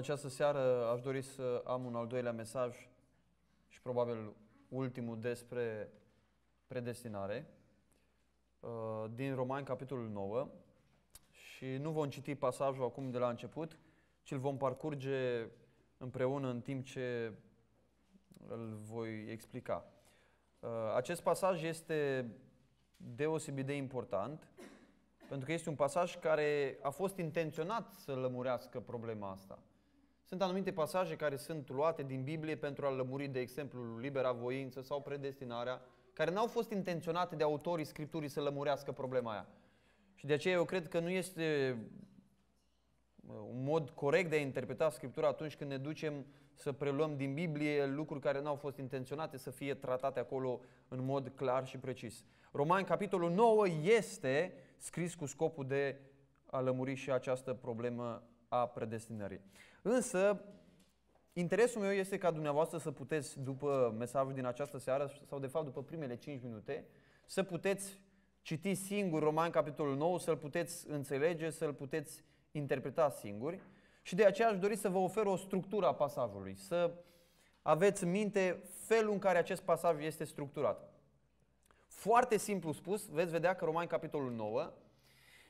această seară aș dori să am un al doilea mesaj și probabil ultimul despre predestinare uh, din Romani, capitolul 9. Și nu vom citi pasajul acum de la început, ci îl vom parcurge împreună în timp ce îl voi explica. Uh, acest pasaj este deosebit de important pentru că este un pasaj care a fost intenționat să lămurească problema asta. Sunt anumite pasaje care sunt luate din Biblie pentru a lămuri, de exemplu, libera voință sau predestinarea, care n-au fost intenționate de autorii Scripturii să lămurească problema aia. Și de aceea eu cred că nu este un mod corect de a interpreta Scriptura atunci când ne ducem să preluăm din Biblie lucruri care n-au fost intenționate să fie tratate acolo în mod clar și precis. Romani, capitolul 9, este scris cu scopul de a lămuri și această problemă a predestinării. Însă, interesul meu este ca dumneavoastră să puteți, după mesajul din această seară, sau de fapt după primele 5 minute, să puteți citi singur Roman capitolul 9, să-l puteți înțelege, să-l puteți interpreta singuri. Și de aceea aș dori să vă ofer o structură a pasajului, să aveți în minte felul în care acest pasaj este structurat. Foarte simplu spus, veți vedea că Roman capitolul 9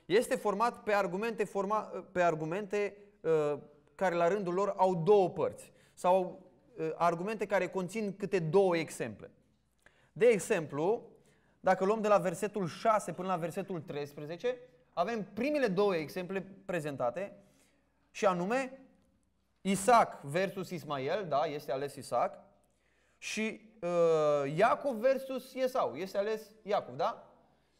este format pe argumente, forma, pe argumente uh, care la rândul lor au două părți sau uh, argumente care conțin câte două exemple. De exemplu, dacă luăm de la versetul 6 până la versetul 13, avem primele două exemple prezentate și anume Isaac versus Ismael, da, este ales Isaac, și uh, Iacov versus Esau, este ales Iacov, da?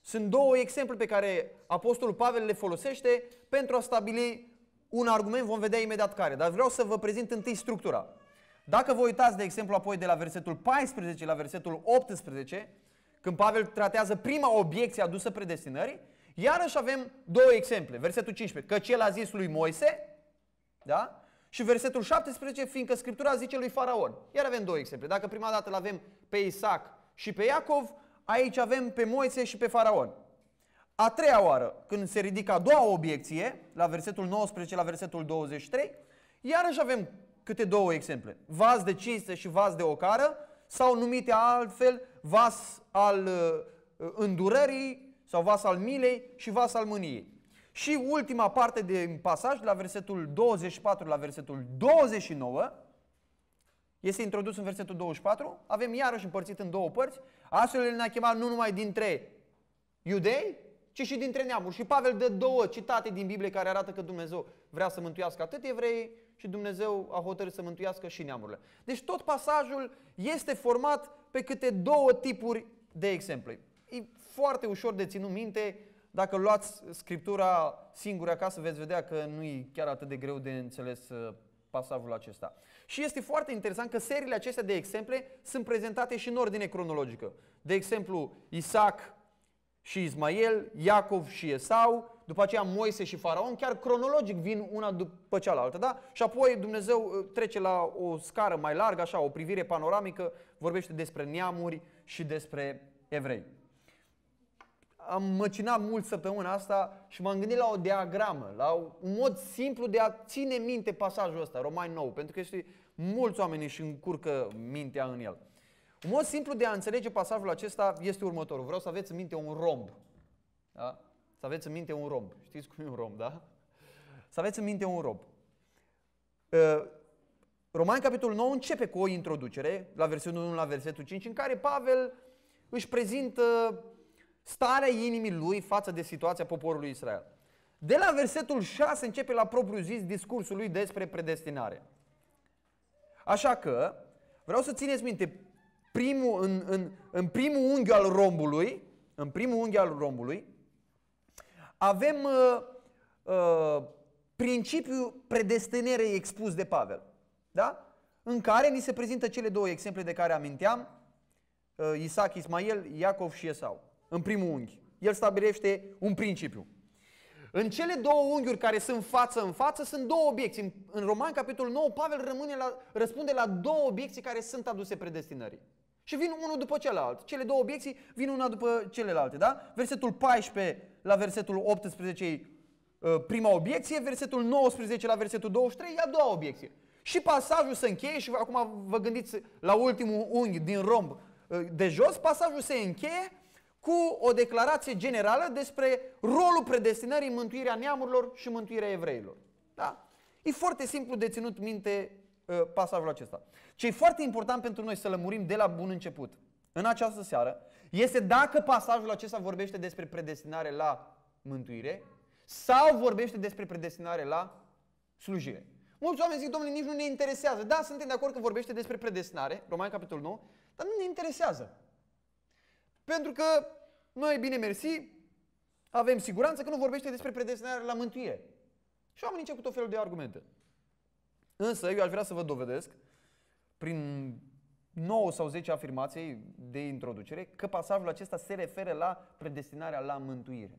Sunt două exemple pe care Apostolul Pavel le folosește pentru a stabili un argument, vom vedea imediat care, dar vreau să vă prezint întâi structura. Dacă vă uitați, de exemplu, apoi de la versetul 14 la versetul 18, când Pavel tratează prima obiecție adusă predestinării, iarăși avem două exemple. Versetul 15, că cel a zis lui Moise, da? Și versetul 17, fiindcă Scriptura zice lui Faraon. Iar avem două exemple. Dacă prima dată îl avem pe Isaac și pe Iacov, aici avem pe Moise și pe Faraon. A treia oară, când se ridică a doua obiecție, la versetul 19 la versetul 23, iarăși avem câte două exemple. Vas de cinste și vas de ocară, sau numite altfel vas al uh, îndurării, sau vas al milei și vas al mâniei. Și ultima parte din pasaj, la versetul 24 la versetul 29, este introdus în versetul 24, avem iarăși împărțit în două părți, astfel ne-a chemat nu numai dintre iudei, ci și dintre neamuri. Și Pavel dă două citate din Biblie care arată că Dumnezeu vrea să mântuiască atât evrei și Dumnezeu a hotărât să mântuiască și neamurile. Deci tot pasajul este format pe câte două tipuri de exemple. E foarte ușor de ținut minte, dacă luați scriptura singură acasă, veți vedea că nu e chiar atât de greu de înțeles uh, pasajul acesta. Și este foarte interesant că seriile acestea de exemple sunt prezentate și în ordine cronologică. De exemplu, Isaac și Ismael, Iacov și Esau, după aceea Moise și Faraon, chiar cronologic vin una după cealaltă, da? Și apoi Dumnezeu uh, trece la o scară mai largă, așa, o privire panoramică, vorbește despre neamuri și despre evrei. Am măcinat mult săptămâna asta și m-am gândit la o diagramă, la un mod simplu de a ține minte pasajul ăsta, Romani nou, pentru că știi, mulți oameni își încurcă mintea în el. Un mod simplu de a înțelege pasajul acesta este următorul. Vreau să aveți în minte un romb. Da? Să aveți în minte un romb. Știți cum e un romb, da? Să aveți în minte un romb. Ă, Romani, capitolul 9, începe cu o introducere, la versetul 1, la versetul 5, în care Pavel își prezintă starea inimii lui față de situația poporului Israel. De la versetul 6 începe la propriu zis discursul lui despre predestinare. Așa că, vreau să țineți minte, primul, în, în, în primul unghi al rombului, în primul unghi al rombului, avem uh, uh, principiul predestinerei expus de Pavel. Da? În care ni se prezintă cele două exemple de care aminteam, uh, Isaac, Ismael, Iacov și Esau. În primul unghi. El stabilește un principiu. În cele două unghiuri care sunt față în față sunt două obiecții. În, Roman, capitolul 9, Pavel rămâne la, răspunde la două obiecții care sunt aduse predestinării. Și vin unul după celălalt. Cele două obiecții vin una după celelalte, da? Versetul 14 la versetul 18 uh, prima obiecție, versetul 19 la versetul 23 e a doua obiecție. Și pasajul se încheie și acum vă gândiți la ultimul unghi din romb uh, de jos, pasajul se încheie cu o declarație generală despre rolul predestinării, mântuirea neamurilor și mântuirea evreilor. Da? E foarte simplu de ținut minte Uh, pasajul acesta. Ce e foarte important pentru noi să lămurim de la bun început în această seară este dacă pasajul acesta vorbește despre predestinare la mântuire sau vorbește despre predestinare la slujire. Mulți oameni zic, domnule, nici nu ne interesează. Da, suntem de acord că vorbește despre predestinare, Romani capitolul 9, dar nu ne interesează. Pentru că noi, bine mersi, avem siguranță că nu vorbește despre predestinare la mântuire. Și oamenii încep cu tot felul de argumente. Însă eu aș vrea să vă dovedesc prin 9 sau 10 afirmații de introducere că pasajul acesta se referă la predestinarea la mântuire.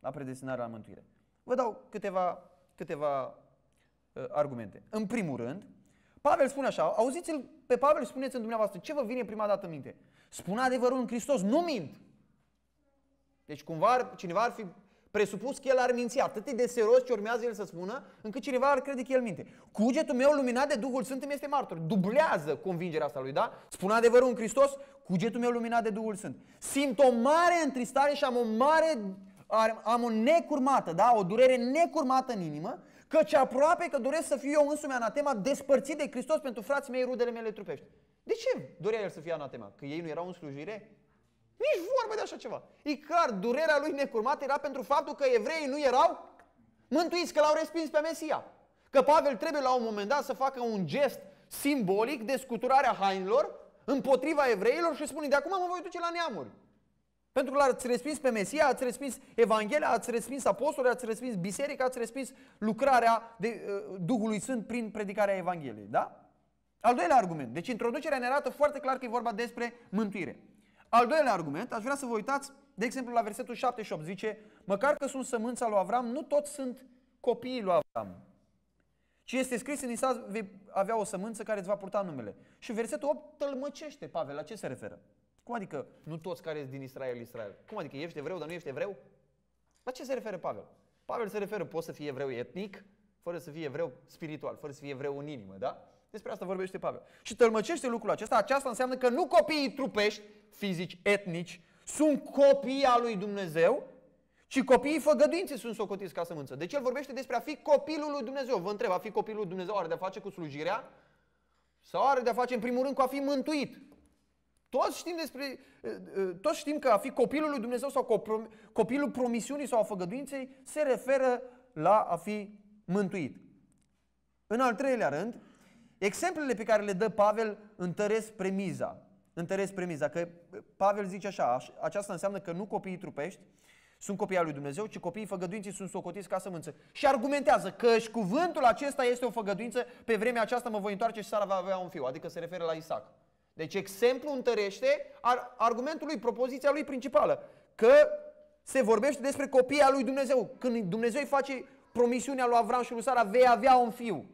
La predestinarea la mântuire. Vă dau câteva, câteva uh, argumente. În primul rând, Pavel spune așa, auziți-l pe Pavel, spuneți în dumneavoastră, ce vă vine prima dată în minte? Spune adevărul în Hristos, nu mint. Deci cumva cineva ar fi presupus că el ar minți atât de serios ce urmează el să spună, încât cineva ar crede că el minte. Cugetul meu luminat de Duhul Sfânt îmi este martor. Dublează convingerea asta lui, da? Spune adevărul în Hristos, cugetul meu luminat de Duhul Sfânt. Simt o mare întristare și am o mare am o necurmată, da? o durere necurmată în inimă, căci aproape că doresc să fiu eu însumi anatema despărțit de Hristos pentru frații mei, rudele mele trupești. De ce dorea el să fie anatema? Că ei nu erau în slujire? Nici vorba de așa ceva. clar, durerea lui necurmată era pentru faptul că evreii nu erau mântuiți, că l-au respins pe Mesia. Că Pavel trebuie la un moment dat să facă un gest simbolic de scuturarea hainilor împotriva evreilor și spune de acum mă voi duce la neamuri. Pentru că l-ați respins pe Mesia, ați respins Evanghelia, ați respins apostolii, ați respins biserica, ați respins lucrarea de, uh, Duhului Sfânt prin predicarea Evangheliei. Da? Al doilea argument. Deci introducerea ne arată foarte clar că e vorba despre mântuire. Al doilea argument, aș vrea să vă uitați, de exemplu, la versetul 78. Zice, măcar că sunt sămânța lui Avram, nu toți sunt copiii lui Avram. Ci este scris în Isaac, vei avea o sămânță care îți va purta numele. Și versetul 8 tălmăcește, Pavel, la ce se referă? Cum adică nu toți care sunt din Israel, Israel? Cum adică ești evreu, dar nu ești evreu? La ce se referă Pavel? Pavel se referă, poți să fii evreu etnic, fără să fie evreu spiritual, fără să fie evreu în inimă, da? Despre asta vorbește Pavel. Și tălmăcește lucrul acesta. Aceasta înseamnă că nu copiii trupești, fizici, etnici, sunt copii al lui Dumnezeu, ci copiii făgăduințe sunt socotiți ca sămânță. Deci el vorbește despre a fi copilul lui Dumnezeu. Vă întreb, a fi copilul lui Dumnezeu are de-a face cu slujirea? Sau are de-a face, în primul rând, cu a fi mântuit? Toți știm, despre, eh, eh, toți știm că a fi copilul lui Dumnezeu sau copilul promisiunii sau a făgăduinței se referă la a fi mântuit. În al treilea rând, Exemplele pe care le dă Pavel întăresc premiza. Întăresc premiza, că Pavel zice așa, aceasta înseamnă că nu copiii trupești sunt copii al lui Dumnezeu, ci copiii făgăduinții sunt socotiți ca sămânță. Și argumentează că și cuvântul acesta este o făgăduință, pe vremea aceasta mă voi întoarce și Sara va avea un fiu, adică se referă la Isaac. Deci exemplu întărește argumentul lui, propoziția lui principală, că se vorbește despre copiii al lui Dumnezeu. Când Dumnezeu îi face promisiunea lui Avram și lui Sara, vei avea un fiu.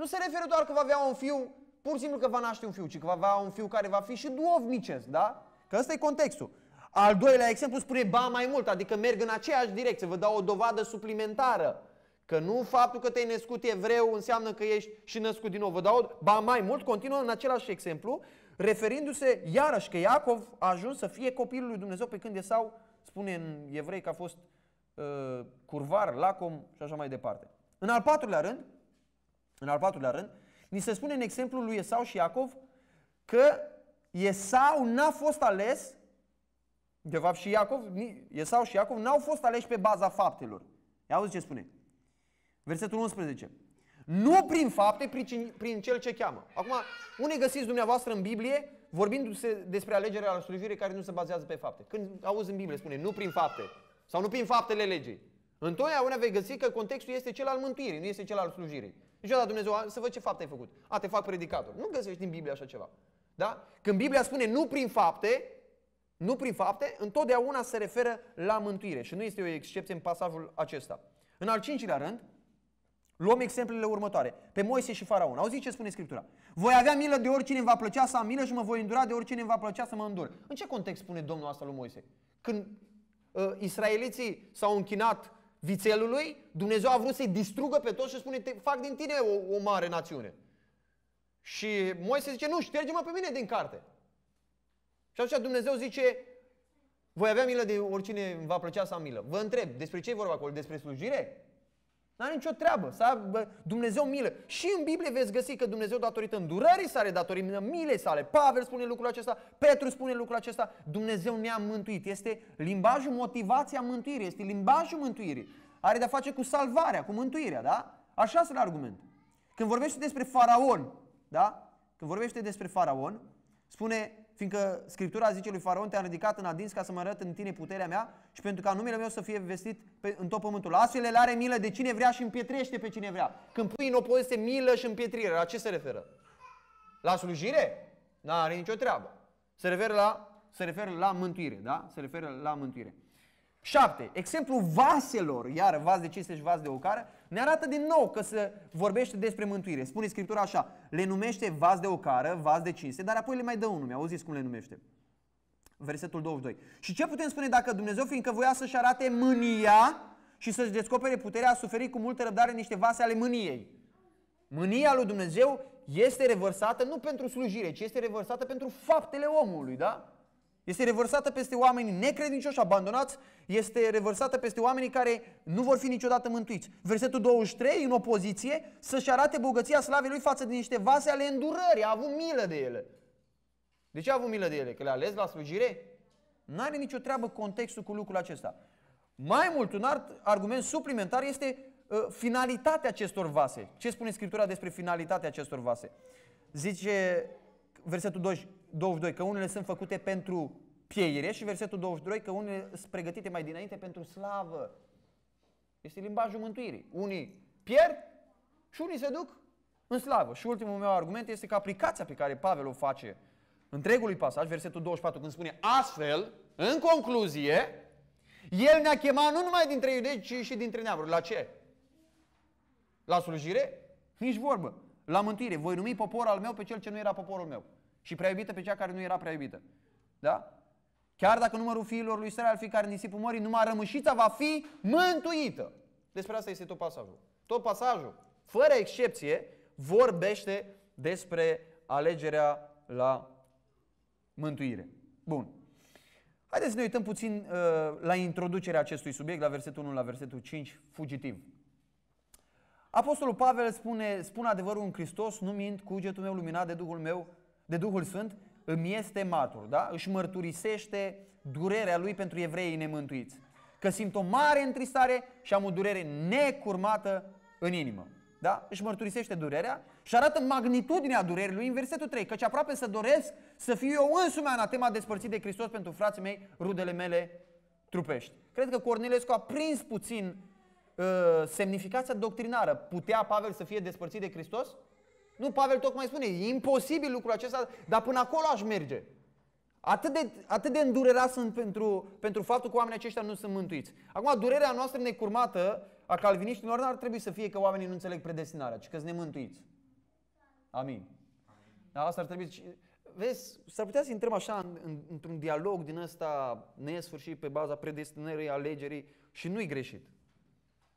Nu se referă doar că va avea un fiu, pur și simplu că va naște un fiu, ci că va avea un fiu care va fi și duovnicesc, da? Că ăsta e contextul. Al doilea exemplu spune ba mai mult, adică merg în aceeași direcție, vă dau o dovadă suplimentară. Că nu faptul că te-ai născut evreu înseamnă că ești și născut din nou. Vă dau, ba mai mult, continuă în același exemplu, referindu-se iarăși că Iacov a ajuns să fie copilul lui Dumnezeu pe când sau, spune în evrei că a fost uh, curvar, lacom și așa mai departe. În al patrulea rând, în al patrulea rând, ni se spune în exemplul lui Esau și Iacov că Esau n-a fost ales, de fapt și Iacov, Esau și Iacov n-au fost aleși pe baza faptelor. Ia auzi ce spune. Versetul 11. Nu prin fapte, prin, prin cel ce cheamă. Acum, unde găsiți dumneavoastră în Biblie vorbindu-se despre alegerea la slujire care nu se bazează pe fapte? Când auzi în Biblie, spune nu prin fapte sau nu prin faptele legii. Întotdeauna vei găsi că contextul este cel al mântuirii, nu este cel al slujirii. Niciodată Dumnezeu să văd ce fapte ai făcut. A, te fac predicator. Nu găsești din Biblie așa ceva. Da? Când Biblia spune nu prin fapte, nu prin fapte, întotdeauna se referă la mântuire și nu este o excepție în pasajul acesta. În al cincilea rând, luăm exemplele următoare. Pe Moise și Faraon. Auzi ce spune Scriptura. Voi avea milă de oricine va plăcea să am milă și mă voi îndura de oricine va plăcea să mă îndur. În ce context spune Domnul asta lui Moise? Când uh, israeliții s-au închinat vițelului, Dumnezeu a vrut să-i distrugă pe toți și spune, te fac din tine o, o mare națiune. Și Moise zice, nu, șterge-mă pe mine din carte. Și atunci Dumnezeu zice, voi avea milă de oricine va plăcea să am milă. Vă întreb, despre ce e vorba acolo? Despre slujire? N-are nicio treabă. Să bă, Dumnezeu milă. Și în Biblie veți găsi că Dumnezeu datorită îndurării sale, datorită milei sale. Pavel spune lucrul acesta, Petru spune lucrul acesta. Dumnezeu ne-a mântuit. Este limbajul motivația mântuirii, este limbajul mântuirii. Are de-a face cu salvarea, cu mântuirea, da? Așa sunt argument. Când vorbește despre faraon, da? Când vorbește despre faraon, spune fiindcă Scriptura zice lui Faraon, te-am ridicat în adins ca să mă arăt în tine puterea mea și pentru ca numele meu să fie vestit pe, în tot pământul. Astfel el are milă de cine vrea și împietrește pe cine vrea. Când pui în opoziție milă și împietrire, la ce se referă? La slujire? Nu are nicio treabă. Se referă la, se referă la mântuire, da? Se referă la mântuire. 7. Exemplul vaselor, iar vas de cinste și vas de ocară, ne arată din nou că se vorbește despre mântuire. Spune Scriptura așa, le numește vas de ocară, vas de cinste, dar apoi le mai dă un nume. Auziți cum le numește. Versetul 22. Și ce putem spune dacă Dumnezeu, fiindcă voia să-și arate mânia și să-și descopere puterea, a suferit cu multă răbdare niște vase ale mâniei? Mânia lui Dumnezeu este revărsată nu pentru slujire, ci este revărsată pentru faptele omului, da? Este revărsată peste oamenii necredincioși, abandonați, este revărsată peste oamenii care nu vor fi niciodată mântuiți. Versetul 23, în opoziție, să-și arate bogăția slavei lui față de niște vase ale îndurării. A avut milă de ele. De ce a avut milă de ele? Că le-a ales la slujire? N-are nicio treabă contextul cu lucrul acesta. Mai mult, un alt argument suplimentar este uh, finalitatea acestor vase. Ce spune Scriptura despre finalitatea acestor vase? Zice versetul 2, 22 că unele sunt făcute pentru pieire și versetul 22 că unele sunt pregătite mai dinainte pentru slavă. Este limbajul mântuirii. Unii pierd și unii se duc în slavă. Și ultimul meu argument este că aplicația pe care Pavel o face întregului pasaj, versetul 24, când spune astfel, în concluzie, el ne-a chemat nu numai dintre iudei, ci și dintre neamuri. La ce? La slujire? Nici vorbă. La mântuire. Voi numi popor al meu pe cel ce nu era poporul meu și prea iubită pe cea care nu era prea iubită. Da? Chiar dacă numărul fiilor lui Israel ar fi care în nisipul mării, numai rămâșița va fi mântuită. Despre asta este tot pasajul. Tot pasajul, fără excepție, vorbește despre alegerea la mântuire. Bun. Haideți să ne uităm puțin uh, la introducerea acestui subiect, la versetul 1, la versetul 5, fugitiv. Apostolul Pavel spune, spun adevărul în Hristos, nu mint, cugetul meu luminat de Duhul meu de Duhul Sfânt, îmi este matur, da? Își mărturisește durerea lui pentru evreii nemântuiți. Că simt o mare întristare și am o durere necurmată în inimă. Da? Își mărturisește durerea și arată magnitudinea durerii lui în versetul 3, căci aproape să doresc să fiu eu în anatema despărțit de Hristos pentru frații mei, rudele mele trupești. Cred că Cornilescu a prins puțin uh, semnificația doctrinară. Putea Pavel să fie despărțit de Hristos? Nu, Pavel tocmai spune, e imposibil lucrul acesta, dar până acolo aș merge. Atât de, atât de îndurerat sunt pentru, pentru faptul că oamenii aceștia nu sunt mântuiți. Acum, durerea noastră necurmată a calviniștilor n-ar trebui să fie că oamenii nu înțeleg predestinarea, ci că sunt nemântuiți. Amin. Da, asta ar trebui... Vezi, s-ar putea să intrăm așa în, în, într-un dialog din ăsta nesfârșit pe baza predestinării, alegerii și nu-i greșit.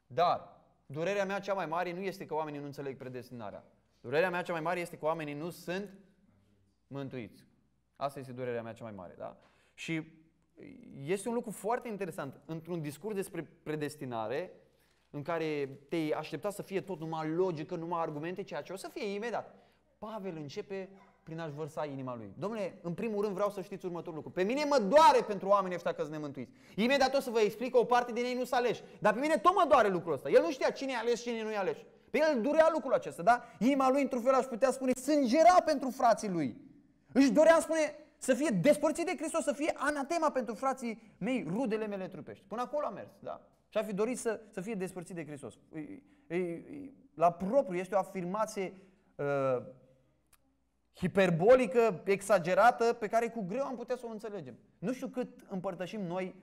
Dar durerea mea cea mai mare nu este că oamenii nu înțeleg predestinarea Durerea mea cea mai mare este că oamenii nu sunt mântuiți. Asta este durerea mea cea mai mare. Da? Și este un lucru foarte interesant într-un discurs despre predestinare în care te aștepta să fie tot numai logică, numai argumente, ceea ce o să fie imediat. Pavel începe prin a-și vărsa inima lui. Domnule, în primul rând vreau să știți următorul lucru. Pe mine mă doare pentru oamenii ăștia că sunt nemântuiți. Imediat o să vă explic că o parte din ei nu s-a Dar pe mine tot mă doare lucrul ăsta. El nu știa cine e ales, cine nu e ales. Pe el durea lucrul acesta, da? Inima lui, într-un fel, aș putea spune, sângera pentru frații lui. Își dorea, spune, să fie despărțit de Hristos, să fie anatema pentru frații mei, rudele mele trupești. Până acolo a mers, da? Și ar fi dorit să, să fie despărțit de Hristos. La propriu este o afirmație uh, hiperbolică, exagerată, pe care cu greu am putea să o înțelegem. Nu știu cât împărtășim noi,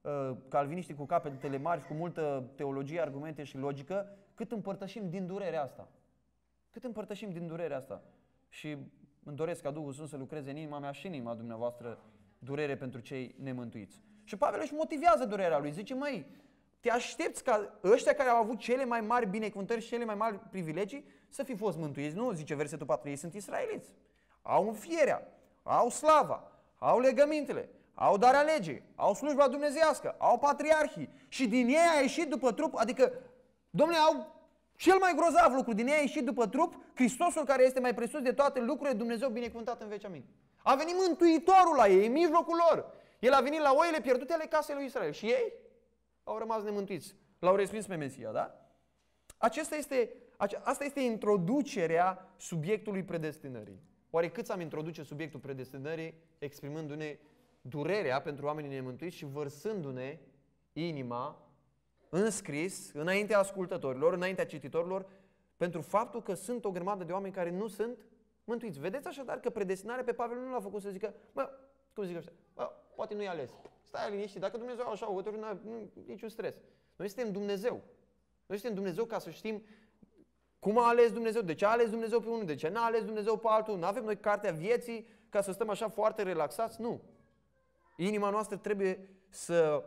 uh, calviniștii cu capetele mari, cu multă teologie, argumente și logică, cât împărtășim din durerea asta. Cât împărtășim din durerea asta. Și îmi doresc ca Duhul Sfânt să lucreze în inima mea și în inima dumneavoastră durere pentru cei nemântuiți. Și Pavel își motivează durerea lui. Zice, măi, te aștepți ca ăștia care au avut cele mai mari binecuvântări și cele mai mari privilegii să fi fost mântuiți. Nu, zice versetul 4, ei sunt israeliți. Au înfierea, au slava, au legămintele, au darea legii, au slujba dumnezească, au patriarhii și din ei a ieșit după trup, adică Domnule, au cel mai grozav lucru din ei a ieșit după trup, Hristosul care este mai presus de toate lucrurile, Dumnezeu binecuvântat în veci, amin. A venit Mântuitorul la ei, în mijlocul lor. El a venit la oile pierdute ale casei lui Israel și ei au rămas nemântuiți. L-au respins pe Mesia, da? Acesta este, asta este introducerea subiectului predestinării. Oare cât am introduce subiectul predestinării exprimându-ne durerea pentru oamenii nemântuiți și vărsându-ne inima înscris înaintea ascultătorilor, înaintea cititorilor, pentru faptul că sunt o grămadă de oameni care nu sunt mântuiți. Vedeți așadar că predestinarea pe Pavel nu l-a făcut să zică, bă, cum zic ăștia, bă, poate nu-i ales. Stai liniștit, dacă Dumnezeu așa o nu are niciun stres. Noi suntem Dumnezeu. Noi suntem Dumnezeu ca să știm cum a ales Dumnezeu, de ce a ales Dumnezeu pe unul, de ce n-a ales Dumnezeu pe altul. Nu avem noi cartea vieții ca să stăm așa foarte relaxați, nu. Inima noastră trebuie să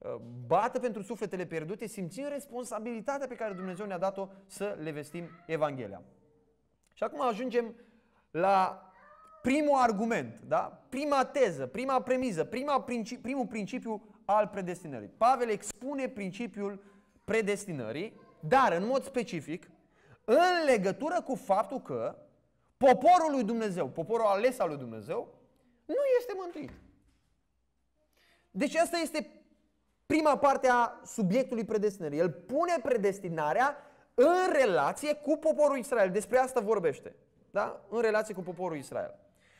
Uh, bată pentru sufletele pierdute, simțim responsabilitatea pe care Dumnezeu ne-a dat-o să le vestim Evanghelia. Și acum ajungem la primul argument, da? prima teză, prima premiză, prima principi, primul principiu al predestinării. Pavel expune principiul predestinării, dar în mod specific, în legătură cu faptul că poporul lui Dumnezeu, poporul ales al lui Dumnezeu, nu este mântuit. Deci asta este prima parte a subiectului predestinării. El pune predestinarea în relație cu poporul Israel. Despre asta vorbește. Da? În relație cu poporul Israel.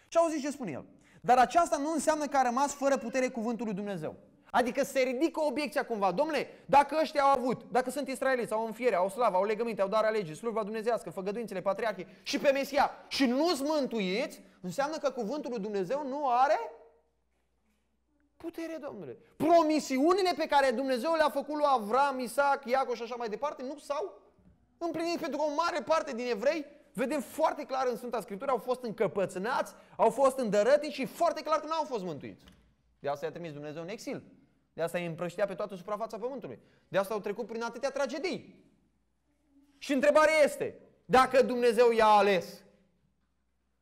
Și auzi ce spune el. Dar aceasta nu înseamnă că a rămas fără putere cuvântul lui Dumnezeu. Adică se ridică obiecția cumva. Domnule, dacă ăștia au avut, dacă sunt israeliți, au înfiere, au slavă, au legăminte, au darea legii, slujba dumnezească, făgăduințele, patriarhii și pe Mesia și nu-s mântuiți, înseamnă că cuvântul lui Dumnezeu nu are Putere, domnule. Promisiunile pe care Dumnezeu le-a făcut lui Avram, Isaac, Iacov și așa mai departe, nu s-au împlinit pentru că o mare parte din evrei, vedem foarte clar în Sfânta Scriptură, au fost încăpățânați, au fost îndărăti și foarte clar că nu au fost mântuiți. De asta i-a trimis Dumnezeu în exil. De asta a împrăștea pe toată suprafața pământului. De asta au trecut prin atâtea tragedii. Și întrebarea este, dacă Dumnezeu i-a ales,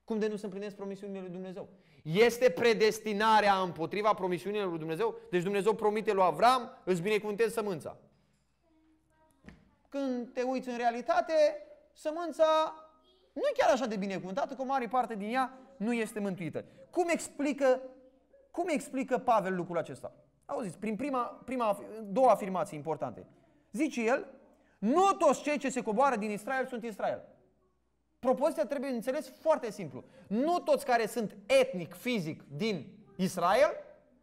cum de nu se împlinesc promisiunile lui Dumnezeu? Este predestinarea împotriva promisiunilor lui Dumnezeu? Deci Dumnezeu promite lui Avram, îți binecuvântezi sămânța. Când te uiți în realitate, sămânța nu e chiar așa de binecuvântată, că o mare parte din ea nu este mântuită. Cum explică, cum explică Pavel lucrul acesta? Auziți, prin prima, prima, două afirmații importante. Zice el, nu toți cei ce se coboară din Israel sunt Israel. Propoziția trebuie înțeles foarte simplu. Nu toți care sunt etnic, fizic din Israel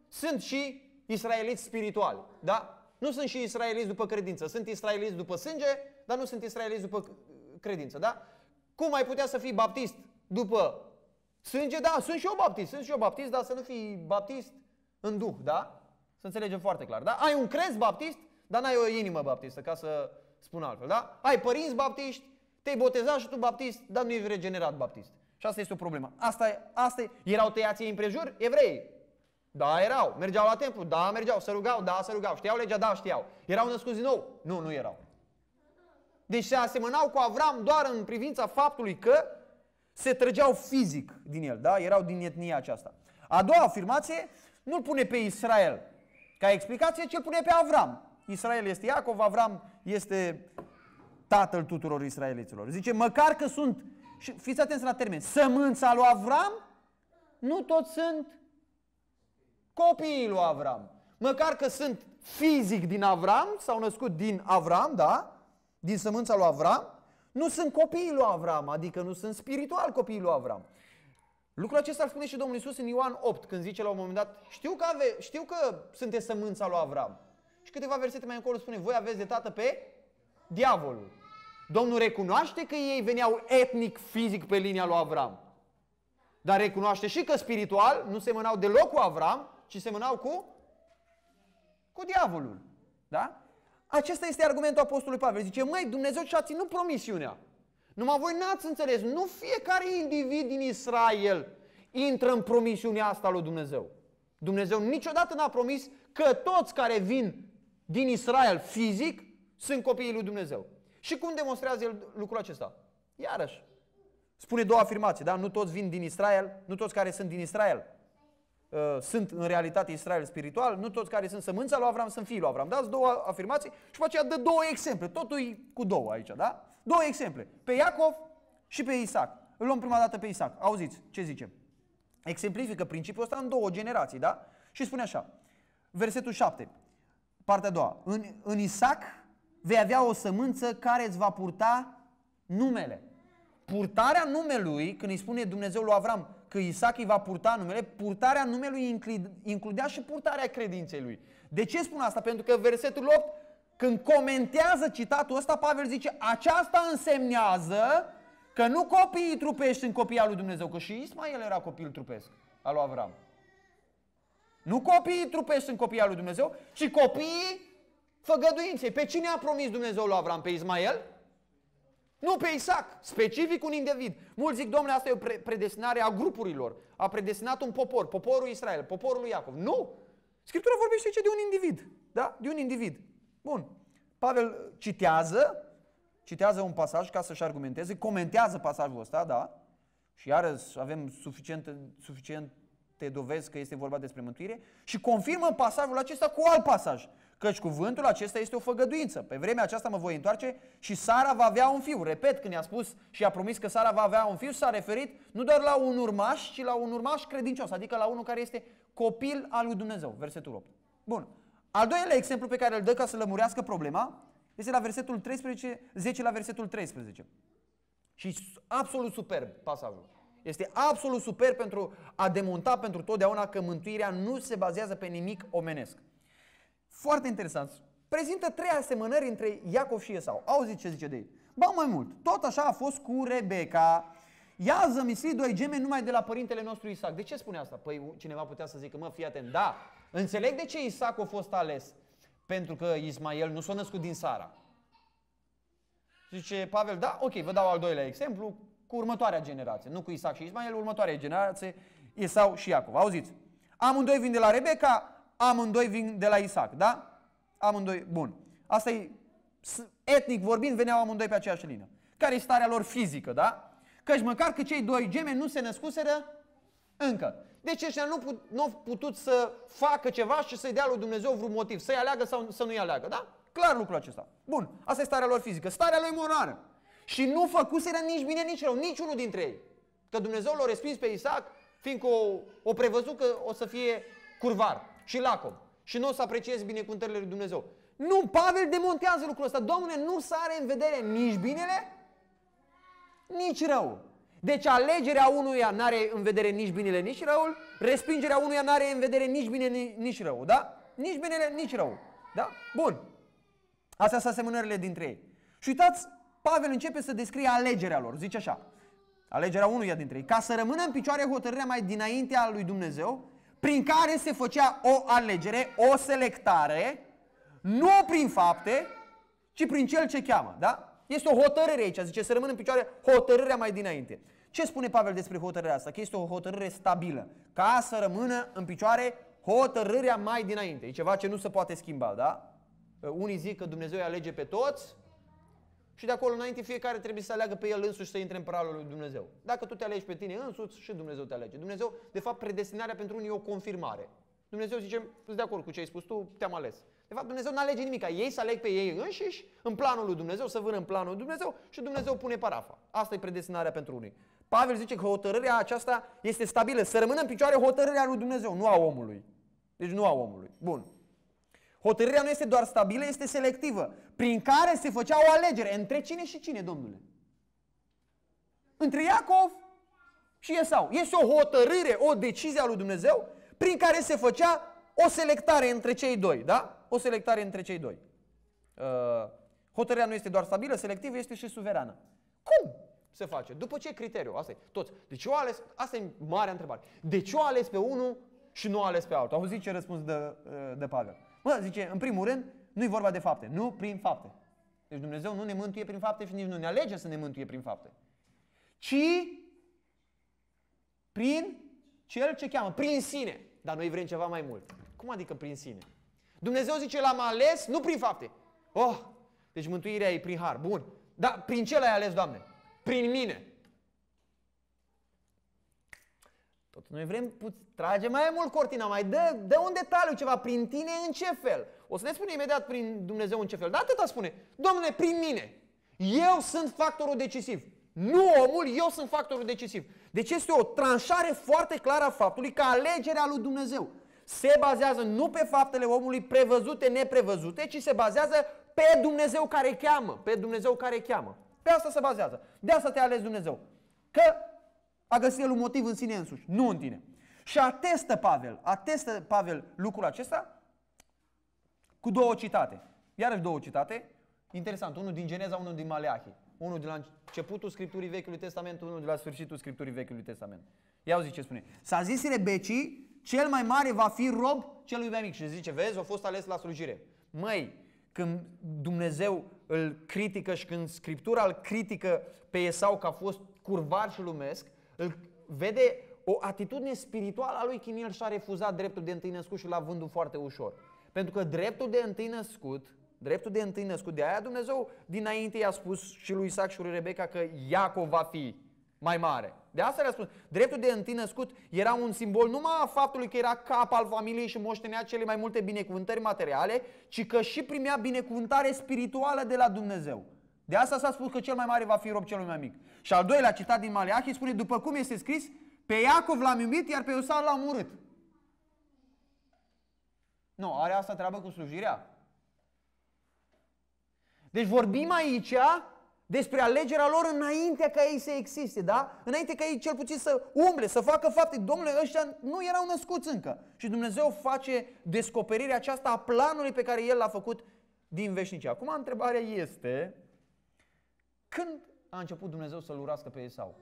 sunt și israeliți spirituali. Da? Nu sunt și israeliți după credință. Sunt israeliți după sânge, dar nu sunt israeliți după credință. Da? Cum ai putea să fii baptist după sânge? Da, sunt și eu baptist. Sunt și eu baptist, dar să nu fii baptist în duh. Da? Să înțelegem foarte clar. Da? Ai un crez baptist, dar n-ai o inimă baptistă, ca să spun altfel. Da? Ai părinți baptiști, te-ai botezat și tu baptist, dar nu ești regenerat baptist. Și asta este o problemă. Asta, asta erau tăiați în împrejur, evrei. Da, erau. Mergeau la templu, da, mergeau, să rugau, da, Să rugau. Știau legea, da, știau. Erau născuți din nou? Nu, nu erau. Deci se asemănau cu Avram doar în privința faptului că se trăgeau fizic din el, da? Erau din etnia aceasta. A doua afirmație nu-l pune pe Israel ca explicație, ce pune pe Avram. Israel este Iacov, Avram este tatăl tuturor israeliților. Zice, măcar că sunt, și fiți atenți la termen, sămânța lui Avram, nu toți sunt copiii lui Avram. Măcar că sunt fizic din Avram, s-au născut din Avram, da? Din sămânța lui Avram, nu sunt copiii lui Avram, adică nu sunt spiritual copiii lui Avram. Lucrul acesta îl spune și Domnul Isus în Ioan 8, când zice la un moment dat, știu că, ave, știu că sunteți sămânța lui Avram. Și câteva versete mai încolo spune, voi aveți de tată pe diavolul. Domnul recunoaște că ei veneau etnic, fizic pe linia lui Avram. Dar recunoaște și că spiritual nu se mânau deloc cu Avram, ci se mânau cu? Cu diavolul. Da? Acesta este argumentul Apostolului Pavel. Zice, măi, Dumnezeu și-a ținut promisiunea. Numai voi n-ați înțeles. Nu fiecare individ din Israel intră în promisiunea asta lui Dumnezeu. Dumnezeu niciodată n-a promis că toți care vin din Israel fizic sunt copiii lui Dumnezeu. Și cum demonstrează el lucrul acesta? Iarăși, spune două afirmații, da? Nu toți vin din Israel, nu toți care sunt din Israel uh, sunt în realitate Israel spiritual, nu toți care sunt sămânța lui Avram sunt fiii lui Avram. Dați două afirmații și după aceea dă două exemple, totul cu două aici, da? Două exemple, pe Iacov și pe Isaac. Îl luăm prima dată pe Isaac. Auziți ce zice? Exemplifică principiul ăsta în două generații, da? Și spune așa, versetul 7, partea a doua. În, în Isaac vei avea o sămânță care îți va purta numele. Purtarea numelui, când îi spune Dumnezeu lui Avram că Isaac îi va purta numele, purtarea numelui includea și purtarea credinței lui. De ce spun asta? Pentru că versetul 8, când comentează citatul ăsta, Pavel zice, aceasta însemnează că nu copiii trupești sunt copii al lui Dumnezeu, că și Ismael era copil trupesc al lui Avram. Nu copiii trupești sunt copii al lui Dumnezeu, ci copiii făgăduinței. Pe cine a promis Dumnezeu lui Avram? Pe Ismael? Nu pe Isaac, specific un individ. Mulți zic, domnule, asta e o pre- predestinare a grupurilor. A predestinat un popor, poporul Israel, poporul lui Iacov. Nu! Scriptura vorbește aici de un individ. Da? De un individ. Bun. Pavel citează, citează un pasaj ca să-și argumenteze, comentează pasajul ăsta, da? Și iarăși avem suficient, suficient te dovezi că este vorba despre mântuire și confirmă pasajul acesta cu alt pasaj. Căci cuvântul acesta este o făgăduință. Pe vremea aceasta mă voi întoarce și Sara va avea un fiu. Repet, când i-a spus și a promis că Sara va avea un fiu, s-a referit nu doar la un urmaș, ci la un urmaș credincios, adică la unul care este copil al lui Dumnezeu. Versetul 8. Bun. Al doilea exemplu pe care îl dă ca să lămurească problema este la versetul 13, 10 la versetul 13. Și absolut superb pasajul. Este absolut super pentru a demonta pentru totdeauna că mântuirea nu se bazează pe nimic omenesc. Foarte interesant. Prezintă trei asemănări între Iacov și Esau. Auzi ce zice de ei. Ba mai mult, tot așa a fost cu Rebecca. Ia a doi gemeni numai de la părintele nostru Isaac. De ce spune asta? Păi cineva putea să zică, mă, fii atent, da, înțeleg de ce Isaac a fost ales. Pentru că Ismael nu s-a născut din Sara. Zice Pavel, da, ok, vă dau al doilea exemplu, cu următoarea generație. Nu cu Isaac și Ismael, următoarea generație, Esau și Iacov. Auziți? Amândoi vin de la Rebecca, amândoi vin de la Isaac, da? Amândoi, bun. Asta e, etnic vorbind, veneau amândoi pe aceeași linie. Care e starea lor fizică, da? Căci măcar că cei doi gemeni nu se născuseră încă. Deci ăștia nu, put, nu au putut să facă ceva și să-i dea lui Dumnezeu vreun motiv, să-i aleagă sau să nu-i aleagă, da? Clar lucrul acesta. Bun, asta e starea lor fizică. Starea lor morală. Și nu făcuseră nici bine, nici rău, niciunul dintre ei. Că Dumnezeu l-a respins pe Isaac, fiindcă o, o prevăzut că o să fie curvar și lacom. Și nu o să apreciezi binecuvântările lui Dumnezeu. Nu, Pavel demontează lucrul ăsta. Domnule, nu sare în vedere nici binele, nici rău. Deci alegerea unuia nu are în vedere nici binele, nici răul, respingerea unuia nu are în vedere nici bine, nici rău. da? Nici binele, nici rău. da? Bun. Astea sunt asemănările dintre ei. Și uitați, Pavel începe să descrie alegerea lor, zice așa, alegerea unuia dintre ei, ca să rămână în picioare hotărârea mai dinaintea lui Dumnezeu, prin care se făcea o alegere, o selectare, nu prin fapte, ci prin cel ce cheamă. Da? Este o hotărâre aici, zice să rămână în picioare hotărârea mai dinainte. Ce spune Pavel despre hotărârea asta? Că este o hotărâre stabilă, ca să rămână în picioare hotărârea mai dinainte. E ceva ce nu se poate schimba, da? Unii zic că Dumnezeu îi alege pe toți, și de acolo înainte fiecare trebuie să aleagă pe el însuși să intre în paralul lui Dumnezeu. Dacă tu te alegi pe tine însuți și Dumnezeu te alege. Dumnezeu, de fapt, predestinarea pentru unii e o confirmare. Dumnezeu zice, sunt de acord cu ce ai spus tu, te-am ales. De fapt, Dumnezeu nu alege nimic, ei să aleg pe ei înșiși, în planul lui Dumnezeu, să vână în planul lui Dumnezeu și Dumnezeu pune parafa. Asta e predestinarea pentru unii. Pavel zice că hotărârea aceasta este stabilă, să rămână în picioare hotărârea lui Dumnezeu, nu a omului. Deci nu a omului. Bun. Hotărârea nu este doar stabilă, este selectivă, prin care se făcea o alegere între cine și cine, domnule. Între Iacov și Esau. Este o hotărâre, o decizie a lui Dumnezeu prin care se făcea o selectare între cei doi, da? O selectare între cei doi. Uh, hotărârea nu este doar stabilă, selectivă, este și suverană. Cum se face? După ce criteriu? Asta e tot. ce o ales, asta e marea întrebare. De ce o ales pe unul și nu o ales pe altul? Auziți ce răspuns de, uh, de Pavel. Bă, zice, în primul rând, nu e vorba de fapte, nu prin fapte. Deci Dumnezeu nu ne mântuie prin fapte și nici nu ne alege să ne mântuie prin fapte. Ci prin cel ce cheamă, prin sine. Dar noi vrem ceva mai mult. Cum adică prin sine? Dumnezeu zice, l-am ales nu prin fapte. Oh, deci mântuirea e prin har. Bun. Dar prin ce l-ai ales, Doamne? Prin mine. Tot noi vrem, puț- trage mai mult cortina, mai dă, dă un detaliu ceva, prin tine în ce fel. O să ne spune imediat prin Dumnezeu în ce fel, dar atâta spune, Domnule, prin mine, eu sunt factorul decisiv. Nu omul, eu sunt factorul decisiv. Deci este o tranșare foarte clară a faptului că alegerea lui Dumnezeu se bazează nu pe faptele omului prevăzute, neprevăzute, ci se bazează pe Dumnezeu care cheamă, pe Dumnezeu care cheamă. Pe asta se bazează. De asta te ales Dumnezeu. Că a găsit el un motiv în sine însuși, nu în tine. Și atestă Pavel, atestă Pavel lucrul acesta cu două citate. Iarăși două citate, interesant, unul din Geneza, unul din Maleahi. Unul de la începutul Scripturii Vechiului Testament, unul de la sfârșitul Scripturii Vechiului Testament. Ia uzi ce spune. S-a zis Rebecii, cel mai mare va fi rob celui mai mic. Și zice, vezi, a fost ales la slujire. Măi, când Dumnezeu îl critică și când Scriptura îl critică pe Esau că a fost curvar și lumesc, îl vede o atitudine spirituală a lui când și-a refuzat dreptul de întâi născut și l-a vândut foarte ușor. Pentru că dreptul de întâi născut, dreptul de întâi născut, de aia Dumnezeu dinainte i-a spus și lui Isaac și lui Rebecca că Iacov va fi mai mare. De asta le-a spus. Dreptul de întâi născut era un simbol numai a faptului că era cap al familiei și moștenea cele mai multe binecuvântări materiale, ci că și primea binecuvântare spirituală de la Dumnezeu. De asta s-a spus că cel mai mare va fi rob cel mai mic. Și al doilea citat din Maleahi spune, după cum este scris, pe Iacov l-am iubit, iar pe Iosar l-am urât. Nu, are asta treabă cu slujirea. Deci vorbim aici despre alegerea lor înainte ca ei să existe, da? Înainte ca ei cel puțin să umble, să facă fapte. Domnule, ăștia nu erau născuți încă. Și Dumnezeu face descoperirea aceasta a planului pe care El l-a făcut din veșnicie. Acum întrebarea este, când a început Dumnezeu să-l urască pe Esau?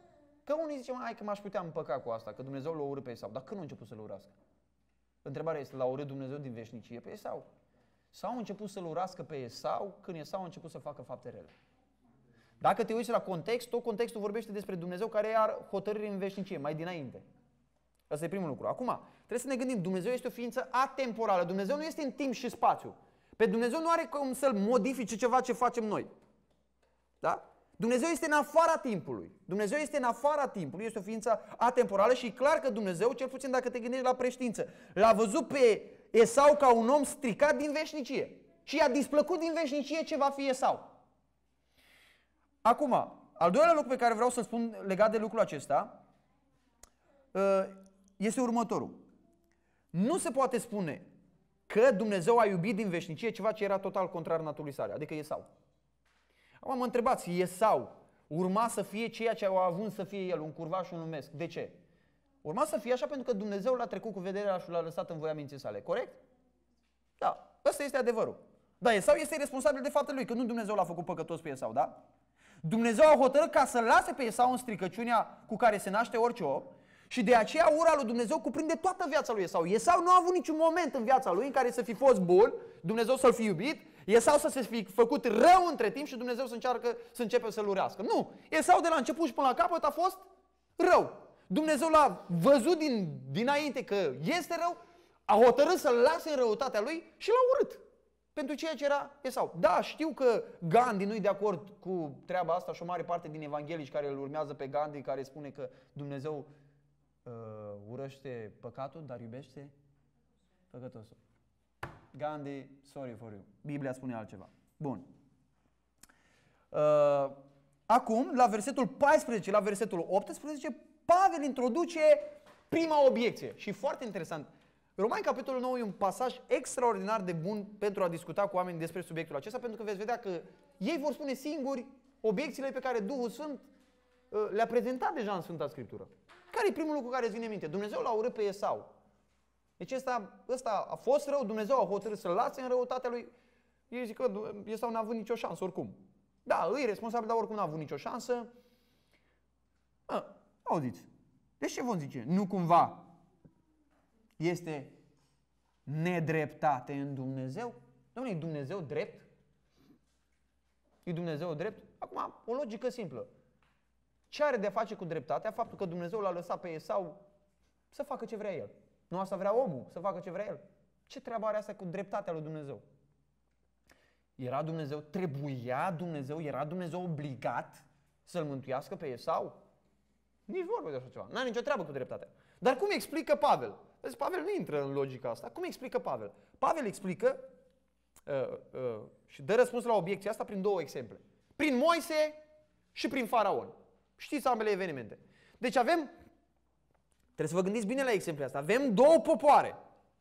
Că unii zice, hai că m-aș putea împăca cu asta, că Dumnezeu l-a urât pe Esau. Dar când a început să-l urască? Întrebarea este, l-a urât Dumnezeu din veșnicie pe Esau? Sau a început să-l urască pe Esau când Esau a început să facă fapte rele? Dacă te uiți la context, tot contextul vorbește despre Dumnezeu care are hotărâri în veșnicie, mai dinainte. Asta e primul lucru. Acum, trebuie să ne gândim, Dumnezeu este o ființă atemporală. Dumnezeu nu este în timp și spațiu. Pe Dumnezeu nu are cum să-l modifice ceva ce facem noi. Da? Dumnezeu este în afara timpului. Dumnezeu este în afara timpului, este o ființă atemporală și e clar că Dumnezeu, cel puțin dacă te gândești la preștiință, l-a văzut pe Esau ca un om stricat din veșnicie. Și i-a displăcut din veșnicie ce va fi Esau. Acum, al doilea lucru pe care vreau să spun legat de lucrul acesta uh, este următorul. Nu se poate spune că Dumnezeu a iubit din veșnicie ceva ce era total contrar naturii sale, adică Esau. Am întrebat, sau urma să fie ceea ce au avut să fie el, un curvaș, un lumesc. De ce? Urma să fie așa pentru că Dumnezeu l-a trecut cu vederea și l-a lăsat în voia minții sale. Corect? Da. Ăsta este adevărul. Da, Esau este responsabil de faptul lui, că nu Dumnezeu l-a făcut păcătos pe Esau, da? Dumnezeu a hotărât ca să lase pe Esau în stricăciunea cu care se naște orice om și de aceea ura lui Dumnezeu cuprinde toată viața lui Esau. Esau nu a avut niciun moment în viața lui în care să fi fost bun, Dumnezeu să-l fi iubit E sau să se fi făcut rău între timp și Dumnezeu să, încearcă, să începe să-l urească. Nu. E sau de la început și până la capăt a fost rău. Dumnezeu l-a văzut din, dinainte că este rău, a hotărât să-l lase în răutatea lui și l-a urât. Pentru ceea ce era Esau. Da, știu că Gandhi nu-i de acord cu treaba asta și o mare parte din evanghelici care îl urmează pe Gandhi, care spune că Dumnezeu uh, urăște păcatul, dar iubește păcătosul. Gandhi, sorry for you. Biblia spune altceva. Bun. Uh, acum, la versetul 14, la versetul 18, Pavel introduce prima obiecție. Și foarte interesant. Romani, capitolul 9, e un pasaj extraordinar de bun pentru a discuta cu oameni despre subiectul acesta, pentru că veți vedea că ei vor spune singuri obiecțiile pe care Duhul Sfânt uh, le-a prezentat deja în Sfânta Scriptură. Care e primul lucru care îți vine în minte? Dumnezeu l-a urât pe Esau. Deci ăsta, ăsta a fost rău, Dumnezeu a hotărât să-l lase în răutatea lui. Ei zic că ăsta nu a avut nicio șansă oricum. Da, îi responsabil, dar oricum nu a avut nicio șansă. A, auziți. Deci ce vom zice? Nu cumva este nedreptate în Dumnezeu? Domnule, e Dumnezeu drept? E Dumnezeu drept? Acum, o logică simplă. Ce are de a face cu dreptatea? Faptul că Dumnezeu l-a lăsat pe Esau să facă ce vrea el. Nu asta vrea omul, să facă ce vrea el. Ce treabă are asta cu dreptatea lui Dumnezeu? Era Dumnezeu, trebuia Dumnezeu, era Dumnezeu obligat să-l mântuiască pe Esau? Nici vorbă de așa ceva. N-are nicio treabă cu dreptatea. Dar cum explică Pavel? Vezi, Pavel nu intră în logica asta. Cum explică Pavel? Pavel explică uh, uh, și dă răspuns la obiecția asta prin două exemple. Prin Moise și prin Faraon. Știți ambele evenimente. Deci avem Trebuie să vă gândiți bine la exemplul asta. Avem două popoare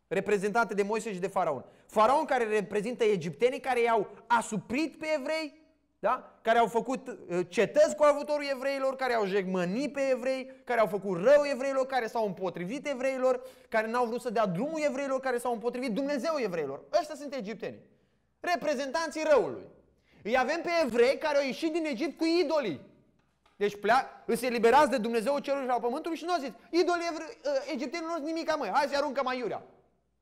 reprezentate de Moise și de faraon. Faraon care reprezintă egiptenii care i-au asuprit pe evrei, da? care au făcut uh, cetăți cu avutorul evreilor, care au jegmănit pe evrei, care au făcut rău evreilor, care s-au împotrivit evreilor, care n-au vrut să dea drumul evreilor, care s-au împotrivit Dumnezeu evreilor. Ăștia sunt egiptenii. Reprezentanții răului. Îi avem pe evrei care au ieșit din Egipt cu idolii. Deci plea, îi se eliberează de Dumnezeu cerul și al pământului și nu a zis, idolii ă, egiptenilor nu nimic ca hai să aruncă mai iurea.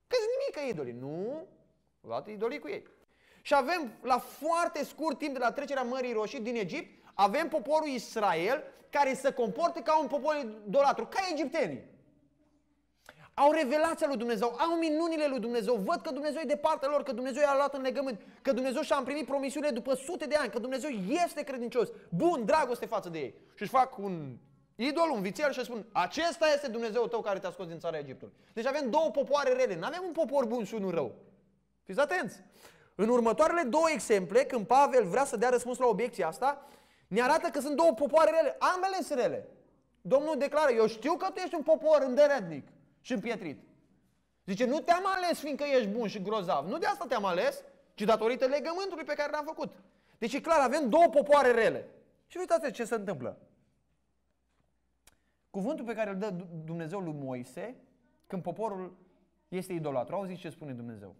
că nimic idolii. Nu, Luat idolii cu ei. Și avem la foarte scurt timp de la trecerea Mării Roșii din Egipt, avem poporul Israel care se comportă ca un popor idolatru, ca egiptenii au revelația lui Dumnezeu, au minunile lui Dumnezeu, văd că Dumnezeu e de partea lor, că Dumnezeu i-a luat în legământ, că Dumnezeu și-a împlinit promisiune după sute de ani, că Dumnezeu este credincios, bun, dragoste față de ei. Și își fac un idol, un vițel și spun, acesta este Dumnezeu tău care te-a scos din țara Egiptului. Deci avem două popoare rele, nu avem un popor bun și unul rău. Fiți atenți! În următoarele două exemple, când Pavel vrea să dea răspuns la obiecția asta, ne arată că sunt două popoare rele, ambele sunt rele. Domnul declară, eu știu că tu ești un popor îndărednic, și împietrit. Zice, nu te-am ales fiindcă ești bun și grozav. Nu de asta te-am ales, ci datorită legământului pe care l-am făcut. Deci e clar, avem două popoare rele. Și uitați ce se întâmplă. Cuvântul pe care îl dă Dumnezeu lui Moise, când poporul este idolatru, auzi ce spune Dumnezeu.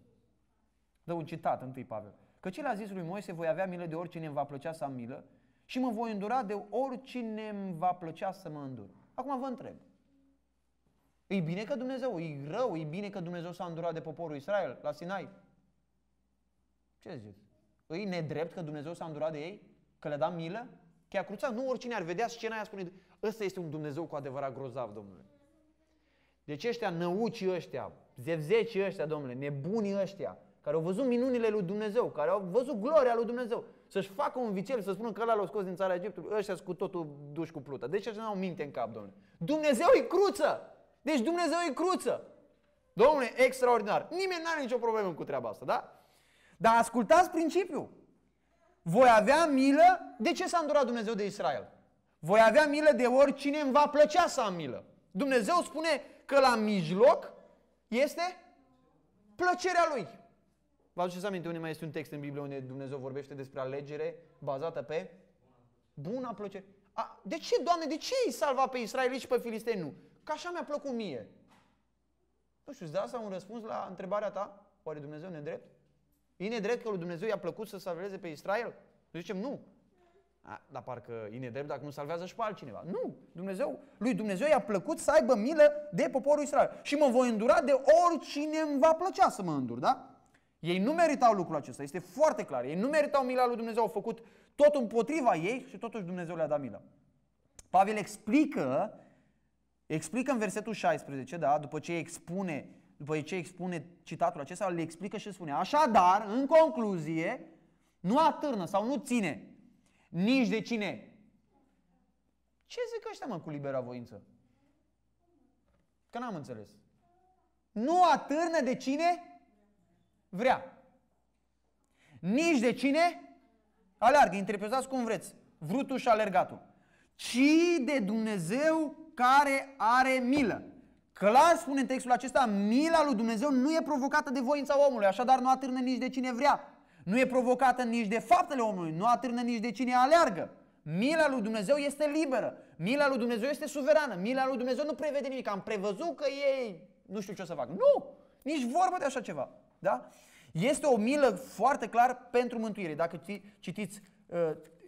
Dă un citat întâi Pavel. Că cel a zis lui Moise, voi avea milă de oricine îmi va plăcea să am milă și mă voi îndura de oricine îmi va plăcea să mă îndur. Acum vă întreb. E bine că Dumnezeu, e rău, e bine că Dumnezeu s-a îndurat de poporul Israel la Sinai. Ce ziceți? E nedrept că Dumnezeu s-a îndurat de ei? Că le-a dat milă? Că a cruțat? Nu oricine ar vedea scena aia spune, ăsta este un Dumnezeu cu adevărat grozav, domnule. Deci ăștia năuci ăștia, zevzeci ăștia, domnule, nebunii ăștia, care au văzut minunile lui Dumnezeu, care au văzut gloria lui Dumnezeu, să-și facă un vițel, să spună că ăla l-a scos din țara Egiptului, ăștia cu totul duși cu plută. Deci ăștia nu au minte în cap, domnule. Dumnezeu îi cruță! Deci Dumnezeu e cruță. Domnule, extraordinar. Nimeni nu are nicio problemă cu treaba asta, da? Dar ascultați principiul. Voi avea milă. De ce s-a îndurat Dumnezeu de Israel? Voi avea milă de oricine îmi va plăcea să am milă. Dumnezeu spune că la mijloc este plăcerea lui. Vă aduceți aminte, unde mai este un text în Biblie unde Dumnezeu vorbește despre alegere bazată pe buna plăcere. A, de ce, Doamne, de ce ai salvat pe Israel și pe Filistei? Nu. Că așa mi-a plăcut mie. Nu știu, îți da sau un răspuns la întrebarea ta? Oare Dumnezeu nedrept? E nedrept că lui Dumnezeu i-a plăcut să salveze pe Israel? Noi zicem nu. A, dar parcă e nedrept dacă nu salvează și pe altcineva. Nu! Dumnezeu, lui Dumnezeu i-a plăcut să aibă milă de poporul Israel. Și mă voi îndura de oricine îmi va plăcea să mă îndur, da? Ei nu meritau lucrul acesta, este foarte clar. Ei nu meritau mila lui Dumnezeu, au făcut tot împotriva ei și totuși Dumnezeu le-a dat milă. Pavel explică Explică în versetul 16, da, după ce expune, după ce expune citatul acesta, le explică și spune Așadar, în concluzie, nu atârnă sau nu ține nici de cine. Ce zic ăștia, mă, cu libera voință? Că n-am înțeles. Nu atârnă de cine vrea. Nici de cine aleargă. Interpretați cum vreți. Vrutul și alergatul. Ci de Dumnezeu care are milă. Clar spune în textul acesta, mila lui Dumnezeu nu e provocată de voința omului, așadar nu atârnă nici de cine vrea. Nu e provocată nici de faptele omului, nu atârnă nici de cine aleargă. Mila lui Dumnezeu este liberă, mila lui Dumnezeu este suverană, mila lui Dumnezeu nu prevede nimic. Am prevăzut că ei nu știu ce o să fac. Nu! Nici vorbă de așa ceva. Da? Este o milă foarte clar pentru mântuire. Dacă citiți uh,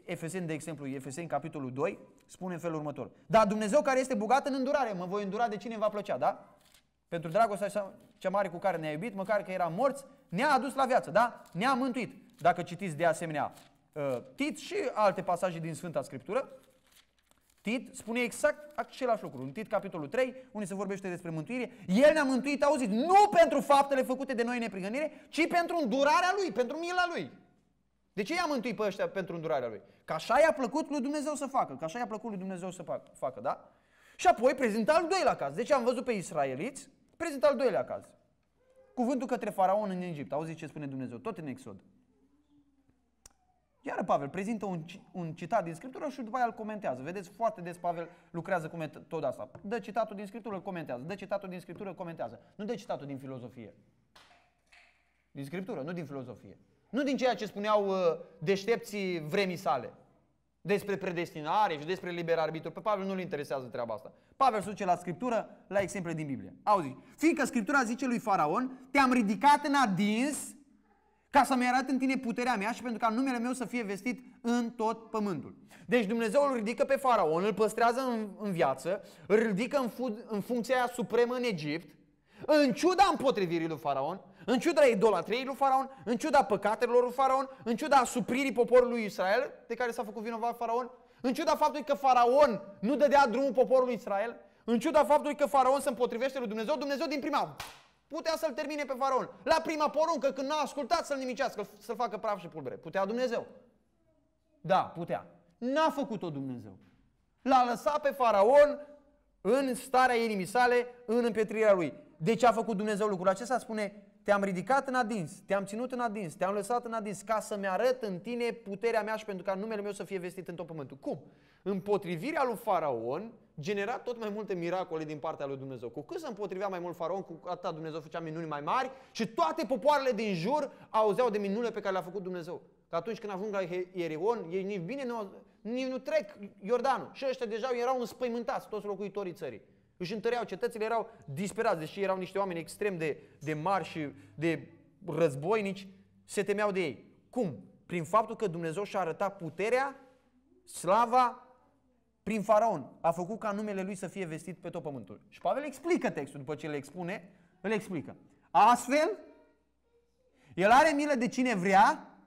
Efeseni, de exemplu, Efeseni, capitolul 2, spune în felul următor. Da, Dumnezeu care este bogat în îndurare, mă voi îndura de cine va plăcea, da? Pentru dragostea cea mare cu care ne-a iubit, măcar că eram morți, ne-a adus la viață, da? Ne-a mântuit. Dacă citiți de asemenea uh, Tit și alte pasaje din Sfânta Scriptură, Tit spune exact același lucru. În Tit, capitolul 3, unde se vorbește despre mântuire, El ne-a mântuit, auziți, nu pentru faptele făcute de noi în ci pentru îndurarea Lui, pentru mila Lui. De ce i-a mântuit pe ăștia pentru îndurarea lui? Ca așa i-a plăcut lui Dumnezeu să facă, Ca așa i-a plăcut lui Dumnezeu să facă, da? Și apoi prezenta al doilea caz. Deci am văzut pe israeliți, prezenta al doilea caz. Cuvântul către faraon în Egipt. Auzi ce spune Dumnezeu, tot în Exod. Iar Pavel prezintă un, un citat din Scriptură și după aia îl comentează. Vedeți, foarte des Pavel lucrează cu metoda asta. Dă citatul din Scriptură, îl comentează. Dă citatul din Scriptură, îl comentează. Nu dă citatul din filozofie. Din Scriptură, nu din filozofie. Nu din ceea ce spuneau uh, deștepții vremii sale. Despre predestinare și despre liber arbitru. Pe Pavel nu-l interesează treaba asta. Pavel se duce la Scriptură, la exemple din Biblie. Auzi, fiindcă Scriptura zice lui Faraon, te-am ridicat în adins ca să-mi arate în tine puterea mea și pentru ca numele meu să fie vestit în tot pământul. Deci Dumnezeu îl ridică pe faraon, îl păstrează în, în viață, îl ridică în, fu- în funcția aia supremă în Egipt, în ciuda împotrivirii lui faraon, în ciuda idolatriei lui Faraon, în ciuda păcatelor lui Faraon, în ciuda supririi poporului Israel, de care s-a făcut vinovat Faraon, în ciuda faptului că Faraon nu dădea drumul poporului Israel, în ciuda faptului că Faraon se împotrivește lui Dumnezeu, Dumnezeu din prima putea să-l termine pe Faraon. La prima poruncă, când n-a ascultat, să-l nimicească, să-l facă praf și pulbere. Putea Dumnezeu. Da, putea. N-a făcut-o Dumnezeu. L-a lăsat pe Faraon în starea inimii sale, în împietrirea lui. De ce a făcut Dumnezeu lucrul acesta? Spune te-am ridicat în adins, te-am ținut în adins, te-am lăsat în adins ca să-mi arăt în tine puterea mea și pentru ca numele meu să fie vestit în tot pământul. Cum? Împotrivirea lui Faraon genera tot mai multe miracole din partea lui Dumnezeu. Cu cât se împotrivea mai mult Faraon, cu atât Dumnezeu făcea minuni mai mari și toate popoarele din jur auzeau de minunile pe care le-a făcut Dumnezeu. Că atunci când ajung la Ierion, ei nici bine nu, nici nu trec Iordanul. Și ăștia deja erau înspăimântați, toți locuitorii țării își întăreau cetățile, erau disperați, deși erau niște oameni extrem de, de mari și de războinici, se temeau de ei. Cum? Prin faptul că Dumnezeu și-a arătat puterea, slava, prin faraon. A făcut ca numele lui să fie vestit pe tot pământul. Și Pavel explică textul după ce le expune, îl explică. Astfel, el are milă de cine vrea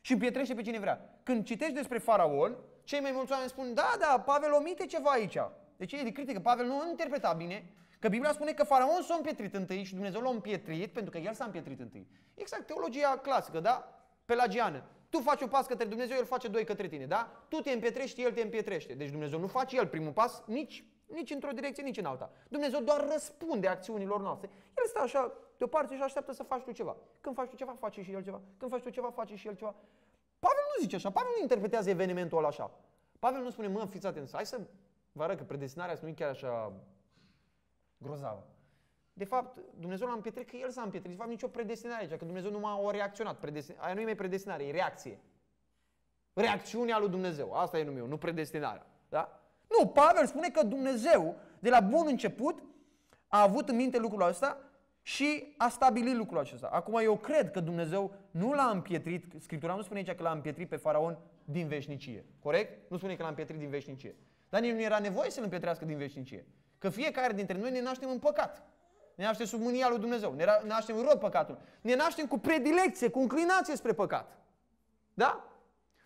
și împietrește pe cine vrea. Când citești despre faraon, cei mai mulți oameni spun, da, da, Pavel omite ceva aici. Deci e de critică. Pavel nu interpreta bine că Biblia spune că faraon s-a împietrit întâi și Dumnezeu l-a împietrit pentru că el s-a împietrit întâi. Exact, teologia clasică, da? Pelagiană. Tu faci un pas către Dumnezeu, el face doi către tine, da? Tu te împietrești, el te împietrește. Deci Dumnezeu nu face el primul pas, nici, nici într-o direcție, nici în alta. Dumnezeu doar răspunde acțiunilor noastre. El stă așa deoparte și așteaptă să faci tu ceva. Când faci tu ceva, face și el ceva. Când faci tu ceva, face și el ceva. Pavel nu zice așa, Pavel nu interpretează evenimentul ăla așa. Pavel nu spune, mă, fiți atenți, hai să vă arăt că predestinarea nu e chiar așa grozavă. De fapt, Dumnezeu l-a împietrit că El s-a împietrit. De fapt, nicio predestinare aici, că Dumnezeu nu m-a reacționat. Predestin... Aia nu e mai predestinare, e reacție. Reacțiunea lui Dumnezeu. Asta e numim, nu predestinarea. Da? Nu, Pavel spune că Dumnezeu, de la bun început, a avut în minte lucrul acesta și a stabilit lucrul acesta. Acum eu cred că Dumnezeu nu l-a împietrit, Scriptura nu spune aici că l-a împietrit pe faraon din veșnicie. Corect? Nu spune că l-a împietrit din veșnicie. Dar nici nu era nevoie să-L împietrească din veșnicie. Că fiecare dintre noi ne naștem în păcat. Ne naștem sub mânia lui Dumnezeu. Ne naștem în rod păcatul. Ne naștem cu predilecție, cu înclinație spre păcat. Da?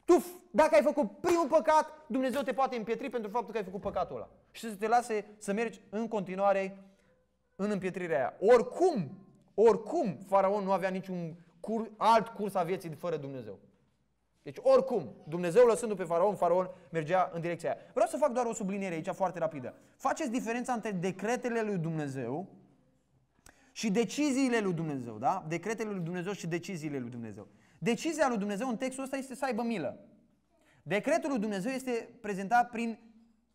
Tu, dacă ai făcut primul păcat, Dumnezeu te poate împietri pentru faptul că ai făcut păcatul ăla. Și să te lase să mergi în continuare în împietrirea aia. Oricum, oricum, faraon nu avea niciun cur, alt curs a vieții fără Dumnezeu. Deci oricum, Dumnezeu lăsându pe faraon, faraon mergea în direcția aia. Vreau să fac doar o subliniere aici foarte rapidă. Faceți diferența între decretele lui Dumnezeu și deciziile lui Dumnezeu, da? Decretele lui Dumnezeu și deciziile lui Dumnezeu. Decizia lui Dumnezeu în textul ăsta este să aibă milă. Decretul lui Dumnezeu este prezentat prin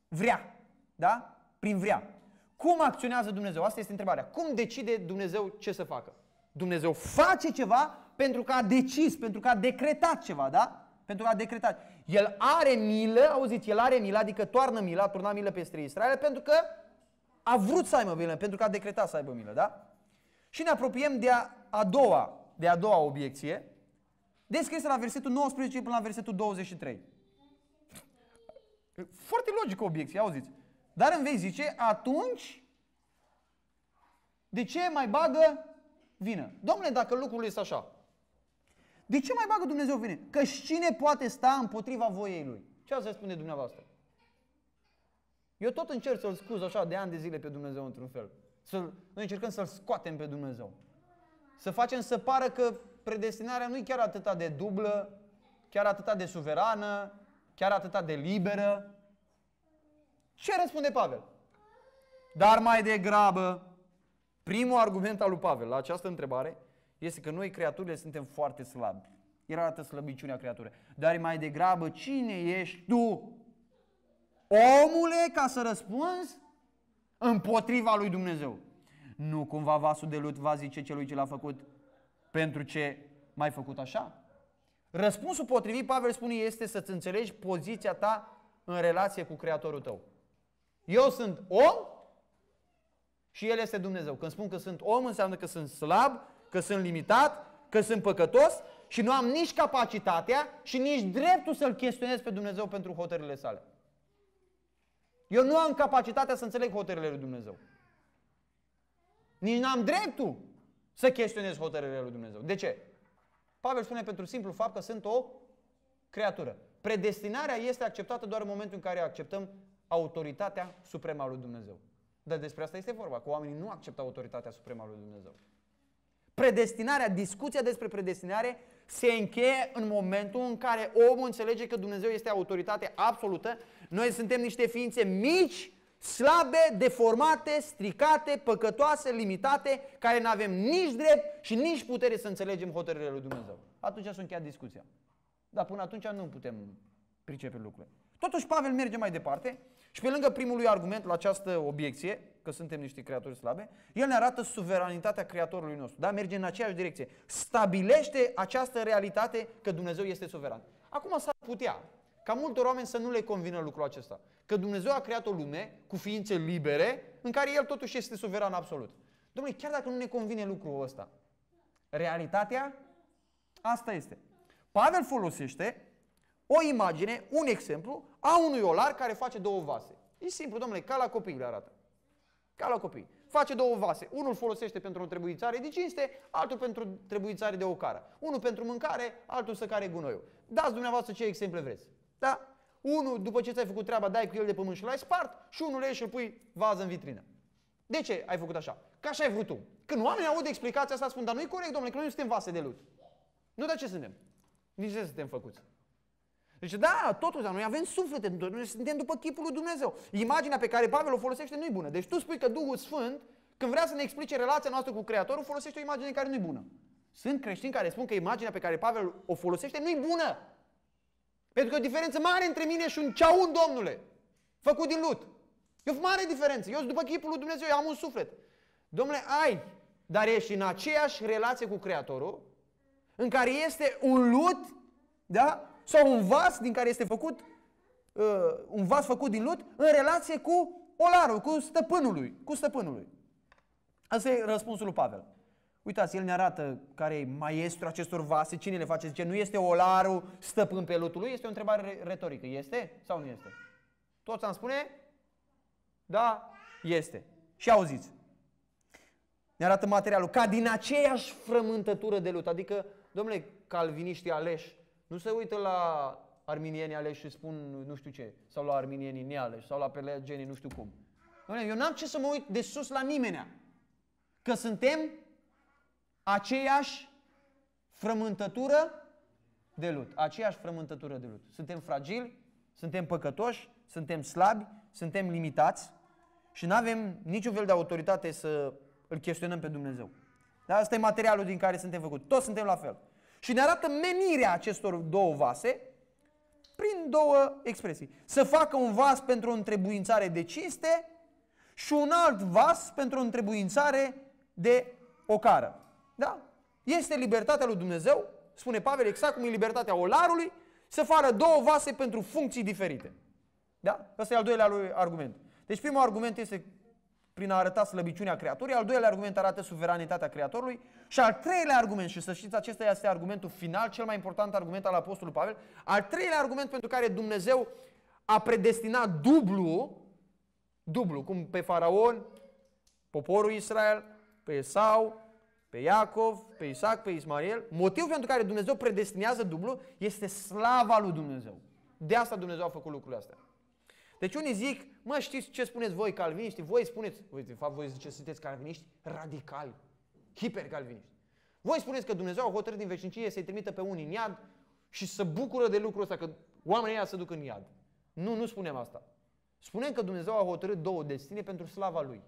vrea, da? Prin vrea. Cum acționează Dumnezeu? Asta este întrebarea. Cum decide Dumnezeu ce să facă? Dumnezeu face ceva pentru că a decis, pentru că a decretat ceva, da? Pentru că a decretat. El are milă, auziți, el are milă, adică toarnă milă, a turnat milă peste Israel pentru că a vrut să aibă milă, pentru că a decretat să aibă milă, da? Și ne apropiem de a, a doua, de a doua obiecție, descrisă la versetul 19 până la versetul 23. Foarte logică obiecție, auziți. Dar îmi vei zice, atunci, de ce mai bagă vină. Domnule, dacă lucrurile sunt așa, de ce mai bagă Dumnezeu vine? Că și cine poate sta împotriva voiei lui? Ce ați spune dumneavoastră? Eu tot încerc să-L scuz așa de ani de zile pe Dumnezeu într-un fel. Să noi încercăm să-L scoatem pe Dumnezeu. Să facem să pară că predestinarea nu e chiar atâta de dublă, chiar atâta de suverană, chiar atâta de liberă. Ce răspunde Pavel? Dar mai degrabă Primul argument al lui Pavel la această întrebare este că noi, creaturile, suntem foarte slabi. Era arată slăbiciunea creaturii. Dar mai degrabă, cine ești tu? Omule, ca să răspunzi împotriva lui Dumnezeu. Nu cumva vasul de lut va zice celui ce l-a făcut pentru ce mai făcut așa? Răspunsul potrivit, Pavel spune, este să-ți înțelegi poziția ta în relație cu Creatorul tău. Eu sunt om și El este Dumnezeu. Când spun că sunt om, înseamnă că sunt slab, că sunt limitat, că sunt păcătos și nu am nici capacitatea și nici dreptul să-L chestionez pe Dumnezeu pentru hotările sale. Eu nu am capacitatea să înțeleg hotările lui Dumnezeu. Nici n-am dreptul să chestionez hotările lui Dumnezeu. De ce? Pavel spune pentru simplu fapt că sunt o creatură. Predestinarea este acceptată doar în momentul în care acceptăm autoritatea supremă a lui Dumnezeu. Dar despre asta este vorba, că oamenii nu acceptă autoritatea supremă a lui Dumnezeu. Predestinarea, discuția despre predestinare se încheie în momentul în care omul înțelege că Dumnezeu este autoritate absolută. Noi suntem niște ființe mici, slabe, deformate, stricate, păcătoase, limitate, care nu avem nici drept și nici putere să înțelegem hotărârile lui Dumnezeu. Atunci s-a încheiat discuția. Dar până atunci nu putem pricepe lucrurile. Totuși Pavel merge mai departe și pe lângă primului argument la această obiecție, că suntem niște creaturi slabe, el ne arată suveranitatea creatorului nostru. Da? Merge în aceeași direcție. Stabilește această realitate că Dumnezeu este suveran. Acum s-ar putea ca multor oameni să nu le convină lucrul acesta. Că Dumnezeu a creat o lume cu ființe libere în care El totuși este suveran absolut. Dom'le, chiar dacă nu ne convine lucrul ăsta, realitatea asta este. Pavel folosește o imagine, un exemplu, a unui olar care face două vase. E simplu, domnule, ca la copii le arată. Ca la copii. Face două vase. Unul folosește pentru o trebuițare de cinste, altul pentru trebuițare de ocară. Unul pentru mâncare, altul să care gunoiul. Dați dumneavoastră ce exemple vreți. Da? Unul, după ce ți-ai făcut treaba, dai cu el de pământ și l-ai spart și unul ieși și îl pui vază în vitrină. De ce ai făcut așa? Ca așa ai vrut tu. Când oamenii aud explicația asta, spun, dar nu-i corect, domnule, că noi nu suntem vase de lut. Nu, dar ce suntem? Nici ce suntem făcuți? Deci da, totul, dar noi avem suflete, noi suntem după chipul lui Dumnezeu. Imaginea pe care Pavel o folosește nu e bună. Deci tu spui că Duhul Sfânt, când vrea să ne explice relația noastră cu Creatorul, folosește o imagine care nu e bună. Sunt creștini care spun că imaginea pe care Pavel o folosește nu e bună. Pentru că e o diferență mare între mine și un ceaun, domnule, făcut din lut. E o mare diferență. Eu sunt după chipul lui Dumnezeu, eu am un suflet. Domnule, ai, dar ești în aceeași relație cu Creatorul, în care este un lut, da? sau un vas din care este făcut, uh, un vas făcut din lut în relație cu olarul, cu stăpânului, cu stăpânului. Asta e răspunsul lui Pavel. Uitați, el ne arată care e maestru acestor vase, cine le face, zice, nu este olarul stăpân pe lutul lui? Este o întrebare retorică. Este sau nu este? Toți am spune? Da, este. Și auziți, ne arată materialul, ca din aceeași frământătură de lut, adică, domnule, calviniștii aleși nu se uită la arminienii aleși și spun nu știu ce, sau la arminienii nealeși, sau la pelegenii nu știu cum. Eu n-am ce să mă uit de sus la nimenea. Că suntem aceeași frământătură de lut. Aceeași frământătură de lut. Suntem fragili, suntem păcătoși, suntem slabi, suntem limitați și nu avem niciun fel de autoritate să îl chestionăm pe Dumnezeu. Dar asta e materialul din care suntem făcuți. Toți suntem la fel. Și ne arată menirea acestor două vase prin două expresii. Să facă un vas pentru o întrebuințare de cinste și un alt vas pentru o întrebuințare de ocară. Da? Este libertatea lui Dumnezeu, spune Pavel exact cum e libertatea olarului, să facă două vase pentru funcții diferite. Da? Asta e al doilea lui argument. Deci primul argument este prin a arăta slăbiciunea creatorului, al doilea argument arată suveranitatea creatorului și al treilea argument, și să știți, acesta este argumentul final, cel mai important argument al Apostolului Pavel, al treilea argument pentru care Dumnezeu a predestinat dublu, dublu, cum pe Faraon, poporul Israel, pe Esau, pe Iacov, pe Isaac, pe Ismael, motivul pentru care Dumnezeu predestinează dublu este slava lui Dumnezeu. De asta Dumnezeu a făcut lucrurile astea. Deci unii zic, mă, știți ce spuneți voi calviniști? Voi spuneți, voi, de fapt, voi ziceți sunteți calviniști radicali, hipercalviniști. Voi spuneți că Dumnezeu a hotărât din veșnicie să-i trimită pe unii în iad și să bucură de lucrul ăsta, că oamenii ăia se duc în iad. Nu, nu spunem asta. Spunem că Dumnezeu a hotărât două destine pentru slava Lui.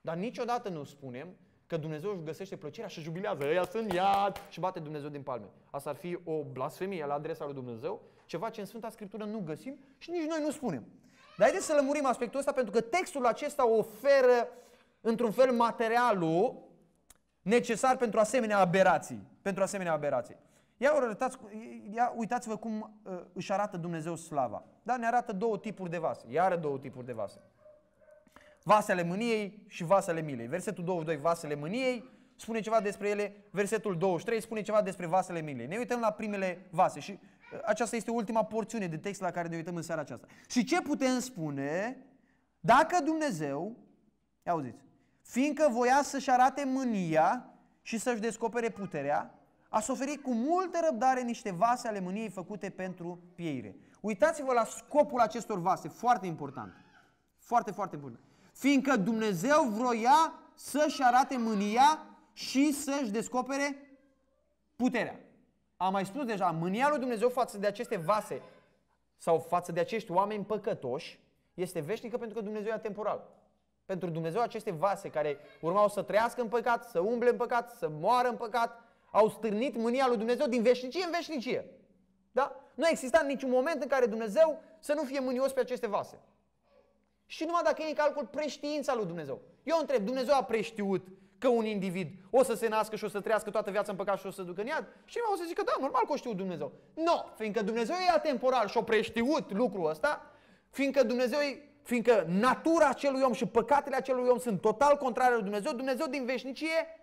Dar niciodată nu spunem că Dumnezeu își găsește plăcerea și jubilează. Ea sunt iad și bate Dumnezeu din palme. Asta ar fi o blasfemie la adresa lui Dumnezeu, ceva ce în Sfânta Scriptură nu găsim și nici noi nu spunem. Dar haideți să lămurim aspectul ăsta pentru că textul acesta oferă într-un fel materialul necesar pentru asemenea aberații. Pentru asemenea aberații. Ia, arătați, ia uitați-vă cum uh, își arată Dumnezeu slava. Da? Ne arată două tipuri de vase. Iară două tipuri de vase. Vasele mâniei și vasele milei. Versetul 22, vasele mâniei, spune ceva despre ele. Versetul 23 spune ceva despre vasele milei. Ne uităm la primele vase și aceasta este ultima porțiune de text la care ne uităm în seara aceasta. Și ce putem spune dacă Dumnezeu, ia auziți, fiindcă voia să-și arate mânia și să-și descopere puterea, a suferit cu multă răbdare niște vase ale mâniei făcute pentru pieire. Uitați-vă la scopul acestor vase, foarte important. Foarte, foarte important. Fiindcă Dumnezeu vroia să-și arate mânia și să-și descopere puterea. Am mai spus deja, mânia lui Dumnezeu față de aceste vase sau față de acești oameni păcătoși este veșnică pentru că Dumnezeu e temporal. Pentru Dumnezeu aceste vase care urmau să trăiască în păcat, să umble în păcat, să moară în păcat, au stârnit mânia lui Dumnezeu din veșnicie în veșnicie. Da? Nu a existat niciun moment în care Dumnezeu să nu fie mânios pe aceste vase. Și numai dacă e în calcul preștiința lui Dumnezeu. Eu întreb, Dumnezeu a preștiut că un individ o să se nască și o să trăiască toată viața în păcat și o să ducă în iad? Și mai o să zică, da, normal că o știu Dumnezeu. Nu, no, fiindcă Dumnezeu e atemporal și o preștiut lucrul ăsta, fiindcă Dumnezeu e fiindcă natura acelui om și păcatele acelui om sunt total contrare lui Dumnezeu, Dumnezeu din veșnicie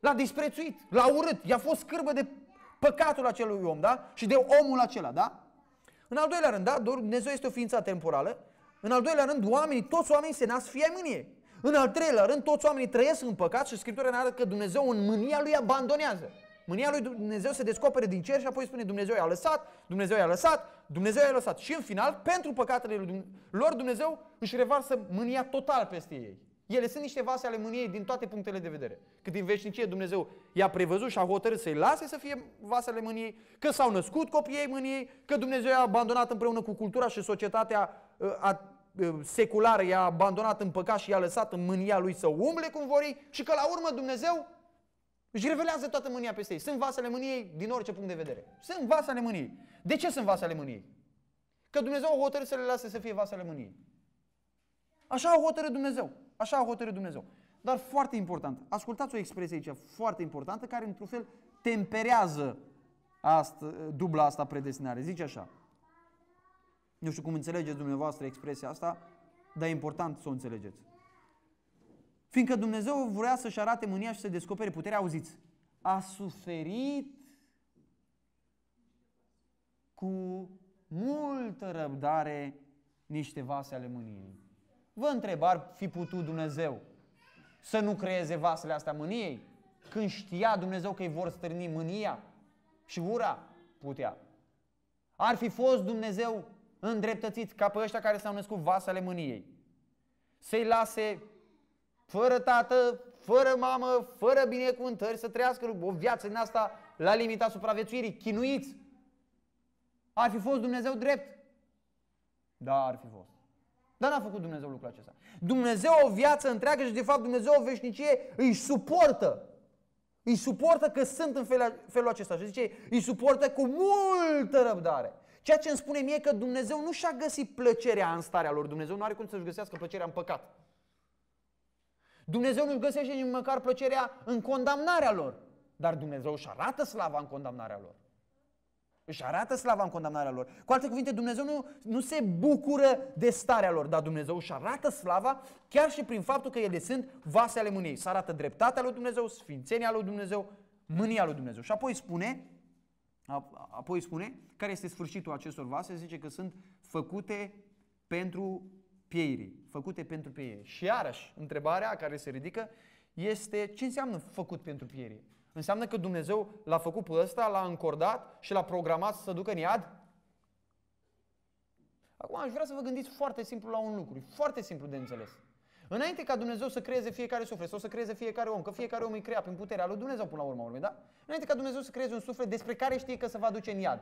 l-a disprețuit, l-a urât, i-a fost scârbă de păcatul acelui om, da? Și de omul acela, da? În al doilea rând, da, Dumnezeu este o ființă temporală. În al doilea rând, oamenii, toți oamenii se nasc fie mânie. În al treilea rând, toți oamenii trăiesc în păcat și Scriptura ne arată că Dumnezeu în mânia lui abandonează. Mânia lui Dumnezeu se descopere din cer și apoi spune Dumnezeu i-a lăsat, Dumnezeu i-a lăsat, Dumnezeu i-a lăsat. Și în final, pentru păcatele lor, Dumnezeu își revarsă mânia total peste ei. Ele sunt niște vase ale mâniei din toate punctele de vedere. Cât din veșnicie Dumnezeu i-a prevăzut și a hotărât să-i lase să fie vasele mâniei, că s-au născut copiii mâniei, că Dumnezeu i-a abandonat împreună cu cultura și societatea ă, a Ă, seculară i-a abandonat în păcat și i-a lăsat în mânia lui să umble cum vori și că la urmă Dumnezeu își revelează toată mânia peste ei. Sunt vasele mâniei din orice punct de vedere. Sunt vasele mâniei. De ce sunt vasele mâniei? Că Dumnezeu a hotărât să le lase să fie vasele mâniei. Așa a hotărât Dumnezeu. Așa a hotărât Dumnezeu. Dar foarte important, ascultați o expresie aici foarte importantă care într-un fel temperează asta, dubla asta predestinare. Zice așa, nu știu cum înțelegeți dumneavoastră expresia asta, dar e important să o înțelegeți. Fiindcă Dumnezeu vrea să-și arate mânia și să descopere puterea, auziți, a suferit cu multă răbdare niște vase ale mâniei. Vă întreb, ar fi putut Dumnezeu să nu creeze vasele astea mâniei? Când știa Dumnezeu că îi vor stârni mânia și ura? Putea. Ar fi fost Dumnezeu îndreptățiți ca pe ăștia care s-au născut vasele mâniei. Să-i lase fără tată, fără mamă, fără binecuvântări, să trăiască o viață din asta la limita supraviețuirii, chinuiți. Ar fi fost Dumnezeu drept. Da, ar fi fost. Dar n-a făcut Dumnezeu lucrul acesta. Dumnezeu o viață întreagă și de fapt Dumnezeu o veșnicie îi suportă. Îi suportă că sunt în felul acesta. Și zice, îi suportă cu multă răbdare. Ceea ce îmi spune mie că Dumnezeu nu și-a găsit plăcerea în starea lor. Dumnezeu nu are cum să-și găsească plăcerea în păcat. Dumnezeu nu-și găsește nici măcar plăcerea în condamnarea lor. Dar Dumnezeu își arată slava în condamnarea lor. Își arată slava în condamnarea lor. Cu alte cuvinte, Dumnezeu nu, nu se bucură de starea lor, dar Dumnezeu își arată slava chiar și prin faptul că ele sunt vase ale mâniei. să arată dreptatea lui Dumnezeu, sfințenia lui Dumnezeu, mânia lui Dumnezeu. Și apoi spune, Apoi spune, care este sfârșitul acestor vase? Zice că sunt făcute pentru pieirii, făcute pentru pieire. Și iarăși, întrebarea care se ridică este ce înseamnă făcut pentru pieire? Înseamnă că Dumnezeu l-a făcut pe ăsta, l-a încordat și l-a programat să se ducă în iad? Acum aș vrea să vă gândiți foarte simplu la un lucru, foarte simplu de înțeles. Înainte ca Dumnezeu să creeze fiecare suflet sau să creeze fiecare om, că fiecare om e creat prin puterea lui Dumnezeu până la urmă, urmă, da? Înainte ca Dumnezeu să creeze un suflet despre care știe că se va duce în iad.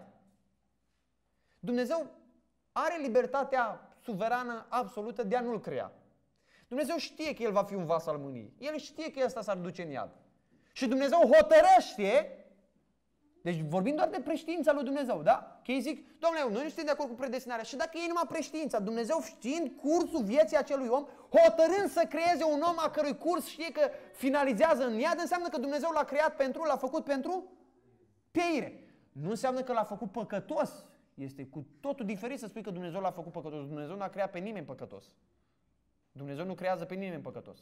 Dumnezeu are libertatea suverană absolută de a nu-l crea. Dumnezeu știe că el va fi un vas al mâniei. El știe că asta s-ar duce în iad. Și Dumnezeu hotărăște deci vorbim doar de preștiința lui Dumnezeu, da? Că ei zic, domnule, noi nu suntem de acord cu predestinarea. Și dacă e numai preștiința, Dumnezeu știind cursul vieții acelui om, hotărând să creeze un om a cărui curs știe că finalizează în iad, înseamnă că Dumnezeu l-a creat pentru, l-a făcut pentru pieire. Nu înseamnă că l-a făcut păcătos. Este cu totul diferit să spui că Dumnezeu l-a făcut păcătos. Dumnezeu nu a creat pe nimeni păcătos. Dumnezeu nu creează pe nimeni păcătos.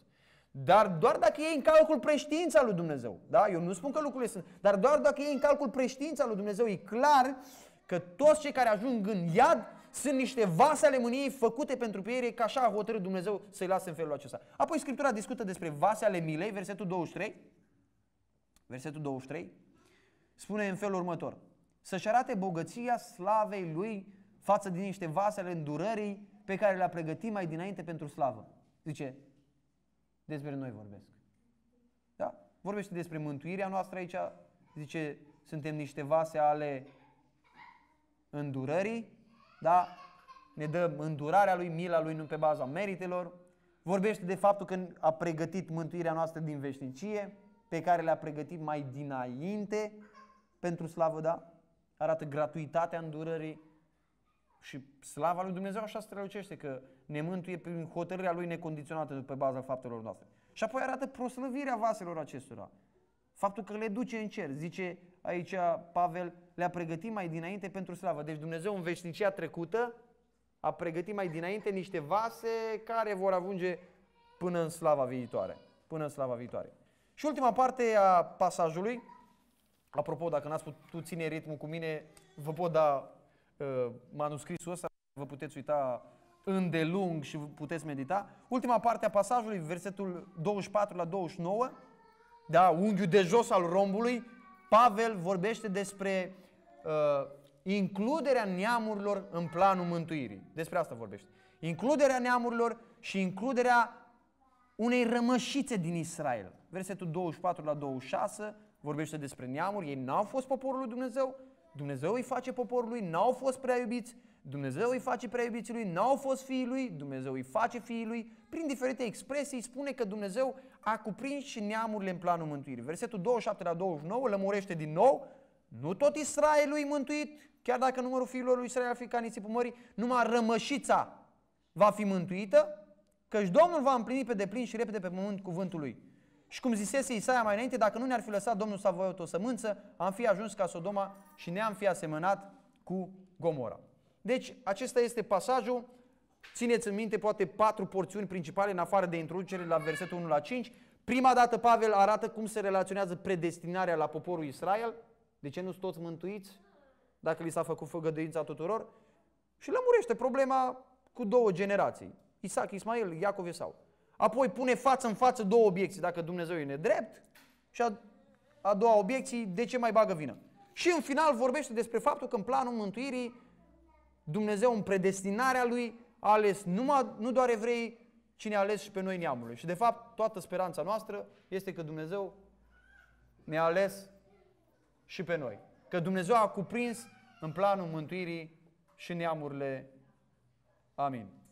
Dar doar dacă e în calcul preștiința lui Dumnezeu. Da? Eu nu spun că lucrurile sunt. Dar doar dacă e în calcul preștiința lui Dumnezeu, e clar că toți cei care ajung în iad sunt niște vase ale mâniei făcute pentru piere, ca așa a hotărât Dumnezeu să-i lase în felul acesta. Apoi Scriptura discută despre vase ale milei, versetul 23. Versetul 23 spune în felul următor. Să-și arate bogăția slavei lui față de niște vase ale îndurării pe care le-a pregătit mai dinainte pentru slavă. Zice, despre noi vorbesc. Da? Vorbește despre mântuirea noastră aici, zice, suntem niște vase ale îndurării, da? Ne dă îndurarea lui, mila lui, nu pe baza meritelor. Vorbește de faptul că a pregătit mântuirea noastră din veșnicie, pe care le-a pregătit mai dinainte pentru slavă, da? Arată gratuitatea îndurării, și slava lui Dumnezeu așa strălucește, că ne mântuie prin hotărârea lui necondiționată pe baza faptelor noastre. Și apoi arată proslăvirea vaselor acestora. Faptul că le duce în cer. Zice aici Pavel, le-a pregătit mai dinainte pentru slavă. Deci Dumnezeu în veșnicia trecută a pregătit mai dinainte niște vase care vor ajunge până în slava viitoare. Până în slava viitoare. Și ultima parte a pasajului, apropo, dacă n-ați putut ține ritmul cu mine, vă pot da manuscrisul ăsta, vă puteți uita îndelung și puteți medita. Ultima parte a pasajului, versetul 24 la 29, da, unghiul de jos al rombului, Pavel vorbește despre uh, includerea neamurilor în planul mântuirii. Despre asta vorbește. Includerea neamurilor și includerea unei rămășițe din Israel. Versetul 24 la 26 vorbește despre neamuri, ei n-au fost poporul lui Dumnezeu, Dumnezeu îi face poporului, n-au fost prea iubiți, Dumnezeu îi face prea iubiții lui, n-au fost fiii lui, Dumnezeu îi face fiii lui. Prin diferite expresii spune că Dumnezeu a cuprins și neamurile în planul mântuirii. Versetul 27 la 29 lămurește din nou, nu tot Israelul e mântuit, chiar dacă numărul fiilor lui Israel ar fi ca nisipul mării, numai rămășița va fi mântuită, căci Domnul va împlini pe deplin și repede pe pământ cuvântul lui. Și cum zisese Isaia mai înainte, dacă nu ne-ar fi lăsat Domnul să voi o sămânță, am fi ajuns ca Sodoma și ne-am fi asemănat cu Gomora. Deci, acesta este pasajul. Țineți în minte poate patru porțiuni principale în afară de introducere la versetul 1 la 5. Prima dată Pavel arată cum se relaționează predestinarea la poporul Israel. De ce nu sunt toți mântuiți? Dacă li s-a făcut făgăduința tuturor. Și lămurește problema cu două generații. Isaac, Ismael, Iacov, sau apoi pune față în față două obiecții. Dacă Dumnezeu e nedrept și a, a doua obiecții, de ce mai bagă vină? Și în final vorbește despre faptul că în planul mântuirii Dumnezeu în predestinarea Lui a ales numai, nu doar evrei, ci ne-a ales și pe noi neamului. Și de fapt toată speranța noastră este că Dumnezeu ne-a ales și pe noi. Că Dumnezeu a cuprins în planul mântuirii și neamurile. Amin.